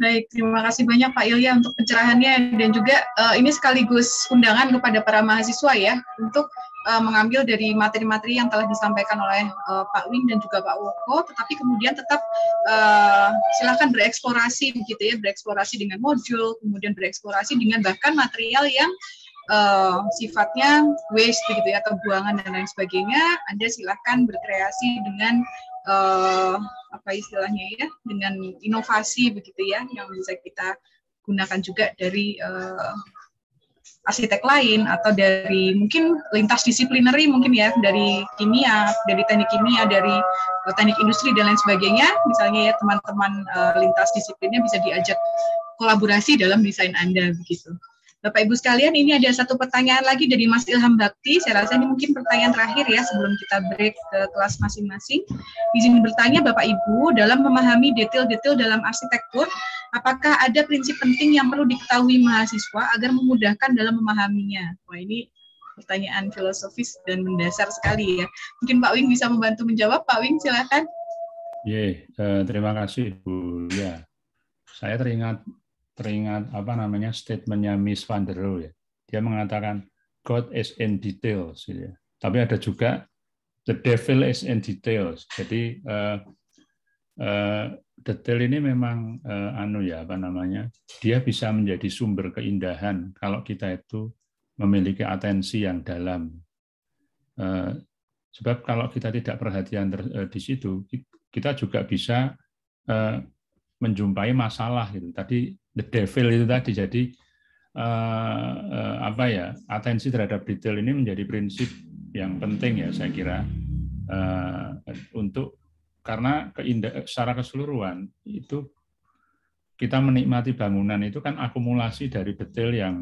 Baik, terima kasih banyak Pak Ilya untuk pencerahannya dan juga eh, ini sekaligus undangan kepada para mahasiswa ya untuk mengambil dari materi-materi yang telah disampaikan oleh Pak Wing dan juga Pak Woko, tetapi kemudian tetap silahkan bereksplorasi begitu ya, bereksplorasi dengan modul, kemudian bereksplorasi dengan bahkan material yang uh, sifatnya waste begitu ya atau buangan dan lain sebagainya, Anda silahkan berkreasi dengan uh, apa istilahnya ya, dengan inovasi begitu ya yang bisa kita gunakan juga dari uh, arsitek lain atau dari mungkin lintas disiplinary mungkin ya dari kimia, dari teknik kimia, dari teknik industri dan lain sebagainya. Misalnya ya teman-teman uh, lintas disiplinnya bisa diajak kolaborasi dalam desain Anda begitu. Bapak Ibu sekalian, ini ada satu pertanyaan lagi dari Mas Ilham Bakti. Saya rasa ini mungkin pertanyaan terakhir ya sebelum kita break ke kelas masing-masing. Izin bertanya Bapak Ibu, dalam memahami detail-detail dalam arsitektur, apakah ada prinsip penting yang perlu diketahui mahasiswa agar memudahkan dalam memahaminya? Wah ini pertanyaan filosofis dan mendasar sekali ya. Mungkin Pak Wing bisa membantu menjawab. Pak Wing silakan. Ye, yeah, uh, terima kasih Bu. Ya, yeah. saya teringat teringat apa namanya statementnya Miss Van der Rohe ya. Dia mengatakan God is in details. Gitu ya. Tapi ada juga the devil is in details. Jadi eh, eh, detail ini memang uh, anu ya apa namanya? Dia bisa menjadi sumber keindahan kalau kita itu memiliki atensi yang dalam. sebab kalau kita tidak perhatian di situ, kita juga bisa menjumpai masalah gitu. Tadi the devil itu tadi. Jadi uh, uh, apa ya atensi terhadap detail ini menjadi prinsip yang penting ya saya kira uh, untuk karena keindah, secara keseluruhan itu kita menikmati bangunan itu kan akumulasi dari detail yang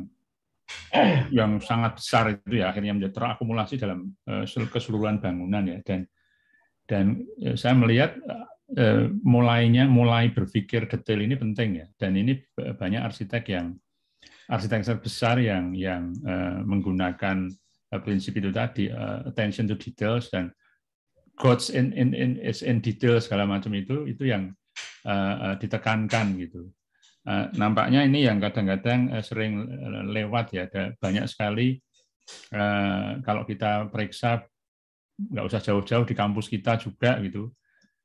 yang sangat besar itu ya akhirnya menjadi terakumulasi dalam keseluruhan bangunan ya dan dan saya melihat Eh, mulainya mulai berpikir detail ini penting ya dan ini banyak arsitek yang arsitek besar yang yang eh, menggunakan eh, prinsip itu tadi attention to details dan quotes in in in is in detail segala macam itu itu yang ditekankan gitu nampaknya ini yang kadang-kadang sering lewat ya ada banyak sekali kalau kita periksa nggak usah jauh-jauh di kampus kita juga gitu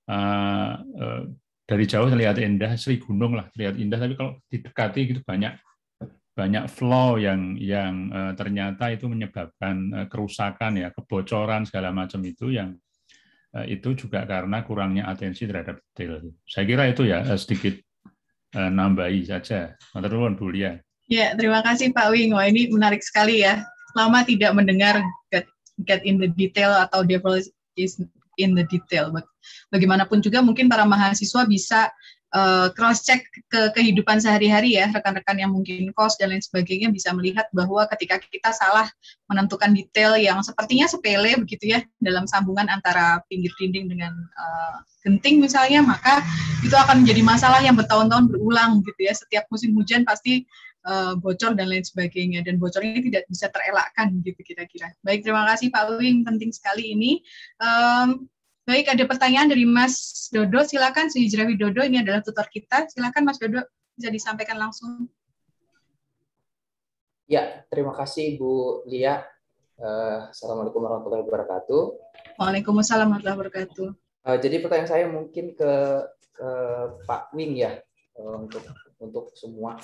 Eh, eh, dari jauh terlihat indah, Sri Gunung lah terlihat indah, tapi kalau didekati gitu banyak banyak flow yang yang eh, ternyata itu menyebabkan kerusakan ya, kebocoran segala macam itu yang itu juga karena kurangnya atensi terhadap detail. Saya kira itu ya sedikit uh, nambahi saja. Terima kasih Lia. Ya, terima kasih Pak Wing. Wah, ini menarik sekali ya. Lama tidak mendengar get, get in the detail atau develop is in the detail. Bagaimanapun juga mungkin para mahasiswa bisa eh, cross check ke kehidupan sehari-hari ya rekan-rekan yang mungkin kos dan lain sebagainya bisa melihat bahwa ketika kita salah menentukan detail yang sepertinya sepele begitu ya dalam sambungan antara pinggir dinding dengan uh, genting misalnya maka itu akan menjadi masalah yang bertahun-tahun berulang gitu ya setiap musim hujan pasti Eh, bocor dan lain sebagainya dan bocornya tidak bisa terelakkan gitu kira-kira. Baik terima kasih Pak Wing penting sekali ini. Um, baik ada pertanyaan dari Mas Dodo silakan Sujirawi Dodo ini adalah tutor kita silakan Mas Dodo bisa disampaikan langsung. Ya terima kasih Bu Lia. Uh, Assalamualaikum warahmatullahi wabarakatuh. Waalaikumsalam warahmatullahi wabarakatuh. Uh, jadi pertanyaan saya mungkin ke, ke Pak Wing ya untuk untuk semua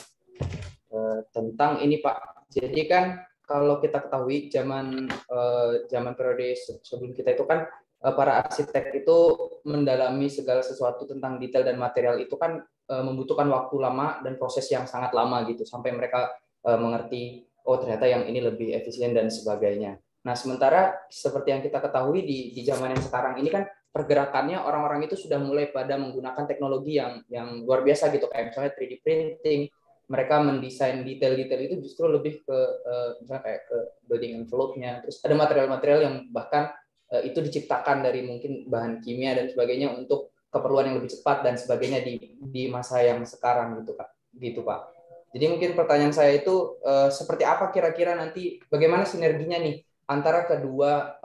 Eh, tentang ini Pak. Jadi kan kalau kita ketahui zaman eh, zaman periode sebelum kita itu kan eh, para arsitek itu mendalami segala sesuatu tentang detail dan material itu kan membutuhkan waktu lama dan proses yang sangat lama gitu sampai mereka mengerti oh ternyata yang ini lebih efisien dan sebagainya. Nah, sementara seperti yang kita ketahui di, di zaman yang sekarang ini kan pergerakannya orang-orang itu sudah mulai pada menggunakan teknologi yang yang luar biasa gitu kayak misalnya 3D printing, mereka mendesain detail-detail itu justru lebih ke uh, misalnya kayak ke building envelope-nya. Terus ada material-material yang bahkan uh, itu diciptakan dari mungkin bahan kimia dan sebagainya untuk keperluan yang lebih cepat dan sebagainya di di masa yang sekarang gitu Kak. Gitu Pak. Jadi mungkin pertanyaan saya itu uh, seperti apa kira-kira nanti bagaimana sinerginya nih antara kedua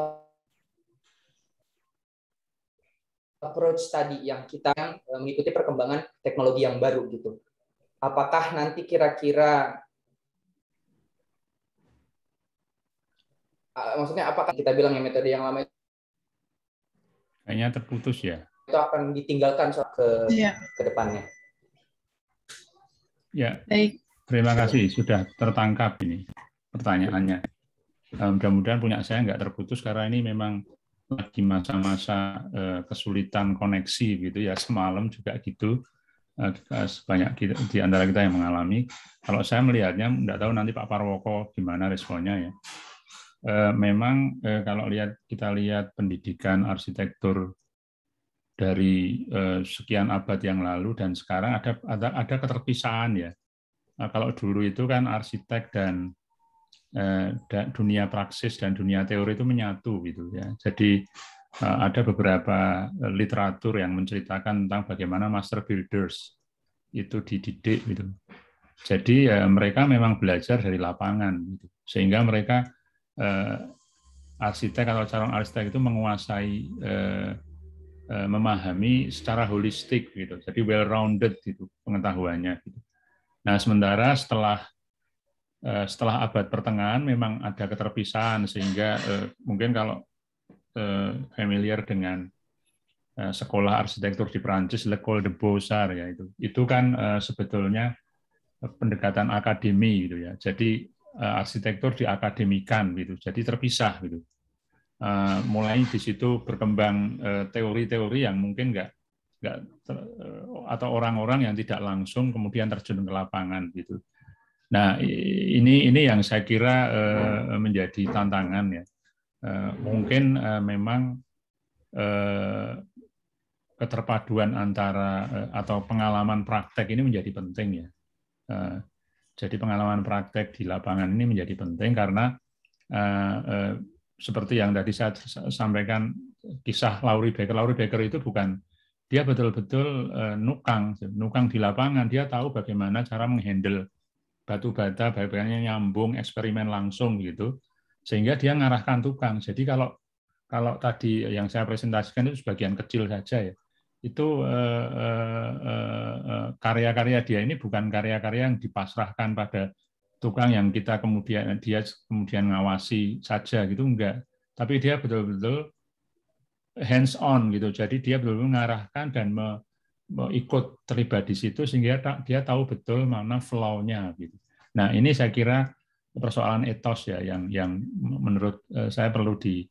approach tadi yang kita yang mengikuti perkembangan teknologi yang baru gitu apakah nanti kira-kira ah, maksudnya apakah kita bilang yang metode yang lama kayaknya terputus ya itu akan ditinggalkan ke ya. ke depannya ya baik terima kasih sudah tertangkap ini pertanyaannya eh, mudah-mudahan punya saya nggak terputus karena ini memang lagi masa-masa eh, kesulitan koneksi gitu ya semalam juga gitu banyak di, antara kita yang mengalami. Kalau saya melihatnya, tidak tahu nanti Pak Parwoko gimana responnya ya. E, memang e, kalau lihat kita lihat pendidikan arsitektur dari e, sekian abad yang lalu dan sekarang ada ada, ada keterpisahan ya. Nah, kalau dulu itu kan arsitek dan dunia praksis dan dunia teori itu menyatu gitu ya. Jadi Eh, ada beberapa eh, literatur yang menceritakan tentang bagaimana master builders itu dididik gitu. Jadi eh, mereka memang belajar dari lapangan gitu. sehingga mereka eh, arsitek atau calon arsitek itu menguasai eh, eh, memahami secara holistik gitu. Jadi well-rounded gitu pengetahuannya gitu. Nah, sementara setelah setelah abad pertengahan memang ada keterpisahan sehingga eh, mungkin kalau Eh, familiar dengan eh, sekolah arsitektur di Prancis L'école de Beaux-Arts ya itu. Itu kan eh, sebetulnya pendekatan akademi gitu ya. Jadi arsitektur diakademikan gitu. Jadi terpisah gitu. mulai di situ berkembang teori-teori yang mungkin nggak nggak atau orang-orang yang tidak langsung kemudian terjun ke lapangan gitu. Nah, ini ini yang saya kira hmm. menjadi tantangan ya Eh, mungkin eh, memang eh, keterpaduan antara atau pengalaman praktek ini menjadi penting ya. Jadi pengalaman praktek di lapangan ini menjadi penting karena seperti yang tadi saya sampaikan kisah Lauri Baker. Lauri Baker itu bukan dia betul-betul nukang, nukang di lapangan. Dia tahu bagaimana cara menghandle batu bata, bagaimana nyambung, eksperimen langsung gitu sehingga dia mengarahkan tukang. Jadi kalau kalau tadi yang saya presentasikan itu sebagian kecil saja ya. Itu karya-karya eh, eh, eh, eh dia ini bukan karya-karya yang dipasrahkan pada tukang yang kita kemudian dia kemudian ngawasi saja gitu enggak. Tapi dia betul-betul hands on gitu. Jadi dia betul-betul mengarahkan dan me, me ikut terlibat di situ sehingga dia tahu betul mana flow-nya gitu. Nah, ini saya kira persoalan etos ya yang yang menurut eh, saya perlu di,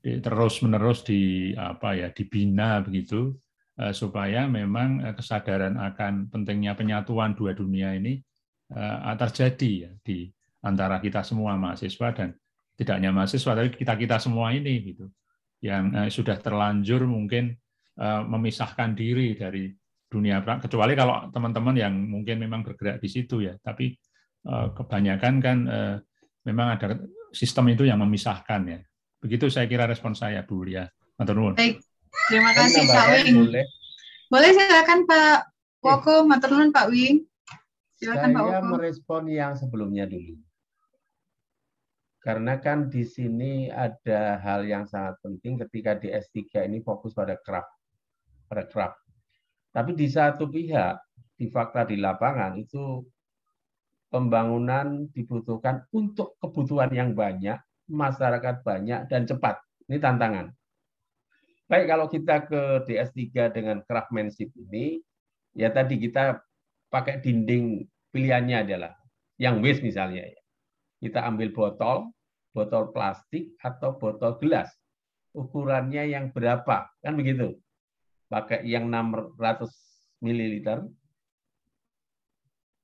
di terus menerus di apa ya dibina begitu eh, supaya memang eh, kesadaran akan pentingnya penyatuan dua dunia ini ah, terjadi ya di antara kita semua mahasiswa dan tidak hanya mahasiswa tapi kita kita semua ini gitu yang sudah terlanjur mungkin memisahkan diri dari dunia kecuali kalau teman-teman yang mungkin memang bergerak di situ ya tapi Eh, kebanyakan kan eh, memang ada sistem itu yang memisahkan ya. Begitu saya kira respon saya Bu Lia. Baik. Terima kasih Pak Wing. Boleh. silakan Pak Woko, maturun Pak Wing. Silakan Pak Woko. merespon yang sebelumnya dulu. Karena kan di sini ada hal yang sangat penting ketika di S3 ini fokus pada craft. Pada craft. Tapi di satu pihak, di fakta di lapangan itu pembangunan dibutuhkan untuk kebutuhan yang banyak, masyarakat banyak, dan cepat. Ini tantangan. Baik, kalau kita ke DS3 dengan craftsmanship ini, ya tadi kita pakai dinding pilihannya adalah yang waste misalnya. ya Kita ambil botol, botol plastik atau botol gelas. Ukurannya yang berapa? Kan begitu. Pakai yang 600 ml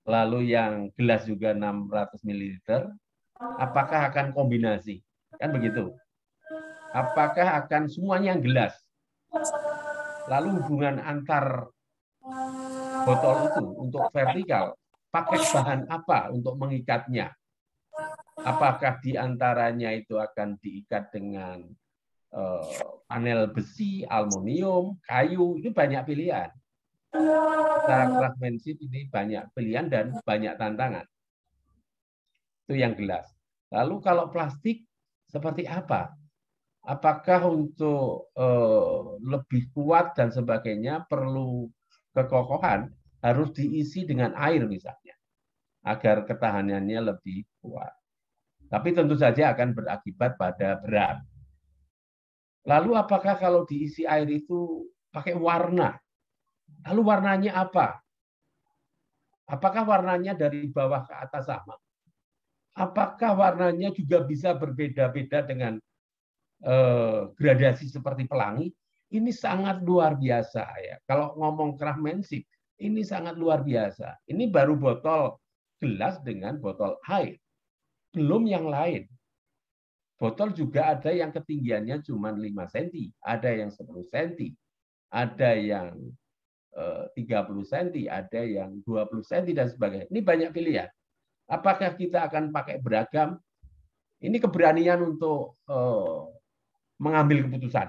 lalu yang gelas juga 600 ml, apakah akan kombinasi? Kan begitu. Apakah akan semuanya yang gelas? Lalu hubungan antar botol itu untuk vertikal, pakai bahan apa untuk mengikatnya? Apakah diantaranya itu akan diikat dengan eh, panel besi, aluminium, kayu? Itu banyak pilihan. Secara craftsmanship ini banyak pilihan dan banyak tantangan. Itu yang jelas. Lalu kalau plastik seperti apa? Apakah untuk uh, lebih kuat dan sebagainya perlu kekokohan harus diisi dengan air misalnya agar ketahanannya lebih kuat. Tapi tentu saja akan berakibat pada berat. Lalu apakah kalau diisi air itu pakai warna? Lalu warnanya apa? Apakah warnanya dari bawah ke atas sama? Apakah warnanya juga bisa berbeda-beda dengan eh, gradasi seperti pelangi? Ini sangat luar biasa ya. Kalau ngomong craftsmanship, ini sangat luar biasa. Ini baru botol gelas dengan botol air. Belum yang lain. Botol juga ada yang ketinggiannya cuma 5 cm, ada yang 10 cm, ada yang 30 eh, cm, ada yang 20 cm dan sebagainya. Ini banyak pilihan. Apakah kita akan pakai beragam? Ini keberanian untuk eh, mengambil keputusan.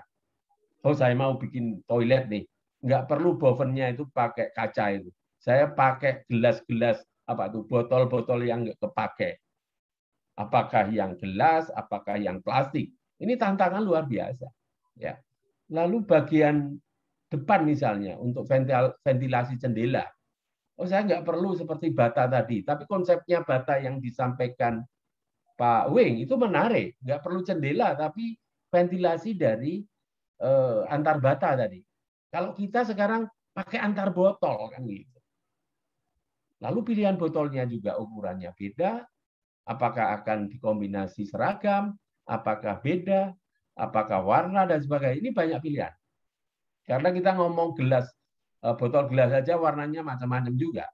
Oh saya mau bikin toilet nih, nggak perlu bovennya itu pakai kaca itu. Saya pakai gelas-gelas apa itu botol-botol yang nggak kepake. Apakah yang gelas, apakah yang plastik? Ini tantangan luar biasa. Ya. Lalu bagian depan misalnya untuk ventilasi jendela. Oh saya nggak perlu seperti bata tadi, tapi konsepnya bata yang disampaikan Pak Wing itu menarik. Nggak perlu jendela, tapi ventilasi dari eh, antar bata tadi. Kalau kita sekarang pakai antar botol kan gitu. Lalu pilihan botolnya juga ukurannya beda. Apakah akan dikombinasi seragam? Apakah beda? Apakah warna dan sebagainya? Ini banyak pilihan. Karena kita ngomong gelas, eh, botol gelas saja warnanya macam-macam juga.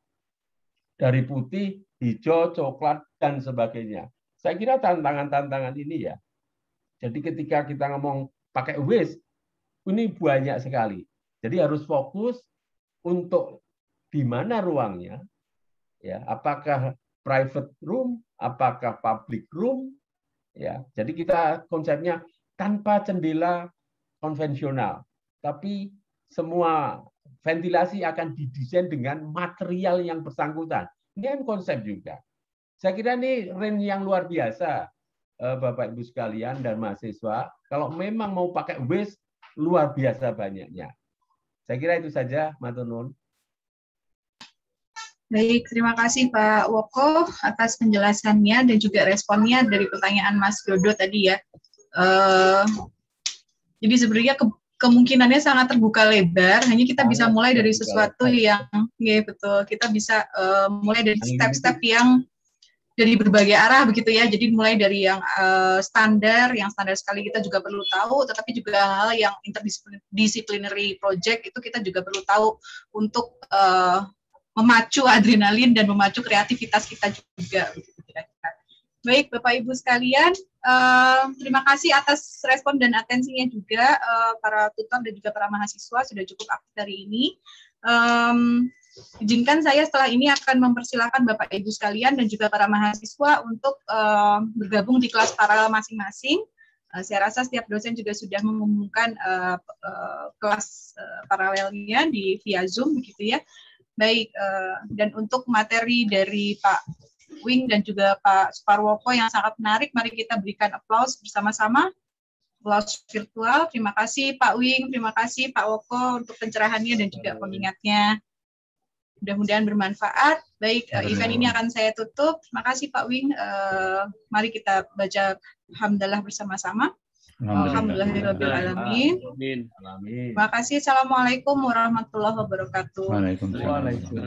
Dari putih, hijau, coklat, dan sebagainya. Saya kira tantangan-tantangan ini ya. Jadi ketika kita ngomong pakai waste, ini banyak sekali. Jadi harus fokus untuk di mana ruangnya, ya apakah private room, apakah public room, ya. Jadi kita konsepnya tanpa jendela konvensional tapi semua ventilasi akan didesain dengan material yang bersangkutan. Ini kan konsep juga. Saya kira ini range yang luar biasa, eh, Bapak Ibu sekalian dan mahasiswa. Kalau memang mau pakai waste, luar biasa banyaknya. Saya kira itu saja, Matunun. Baik, terima kasih Pak Woko atas penjelasannya dan juga responnya dari pertanyaan Mas Dodo tadi ya. Uh, jadi sebenarnya ke, kemungkinannya sangat terbuka lebar. Hanya kita bisa mulai dari sesuatu yang, ya betul. Kita bisa uh, mulai dari step-step yang dari berbagai arah begitu ya. Jadi mulai dari yang uh, standar, yang standar sekali kita juga perlu tahu, tetapi juga hal yang interdisciplinary project itu kita juga perlu tahu untuk uh, memacu adrenalin dan memacu kreativitas kita juga. Baik, Bapak Ibu sekalian, um, terima kasih atas respon dan atensinya juga uh, para tutor dan juga para mahasiswa sudah cukup aktif dari ini. Um, izinkan saya setelah ini akan mempersilahkan Bapak Ibu sekalian dan juga para mahasiswa untuk um, bergabung di kelas paralel masing-masing. Uh, saya rasa setiap dosen juga sudah mengumumkan uh, uh, kelas uh, paralelnya di via Zoom begitu ya. Baik, uh, dan untuk materi dari Pak Wing dan juga Pak Suparwoko yang sangat menarik. Mari kita berikan aplaus bersama-sama. Aplaus virtual. Terima kasih Pak Wing, terima kasih Pak Woko untuk pencerahannya dan juga pengingatnya. Mudah-mudahan bermanfaat. Baik, Aduh. Eh, event ini akan saya tutup. Terima kasih Pak Wing. Uh, mari kita baca Alhamdulillah bersama-sama. Alhamdulillahirrahmanirrahim. Terima kasih. Assalamualaikum warahmatullahi wabarakatuh.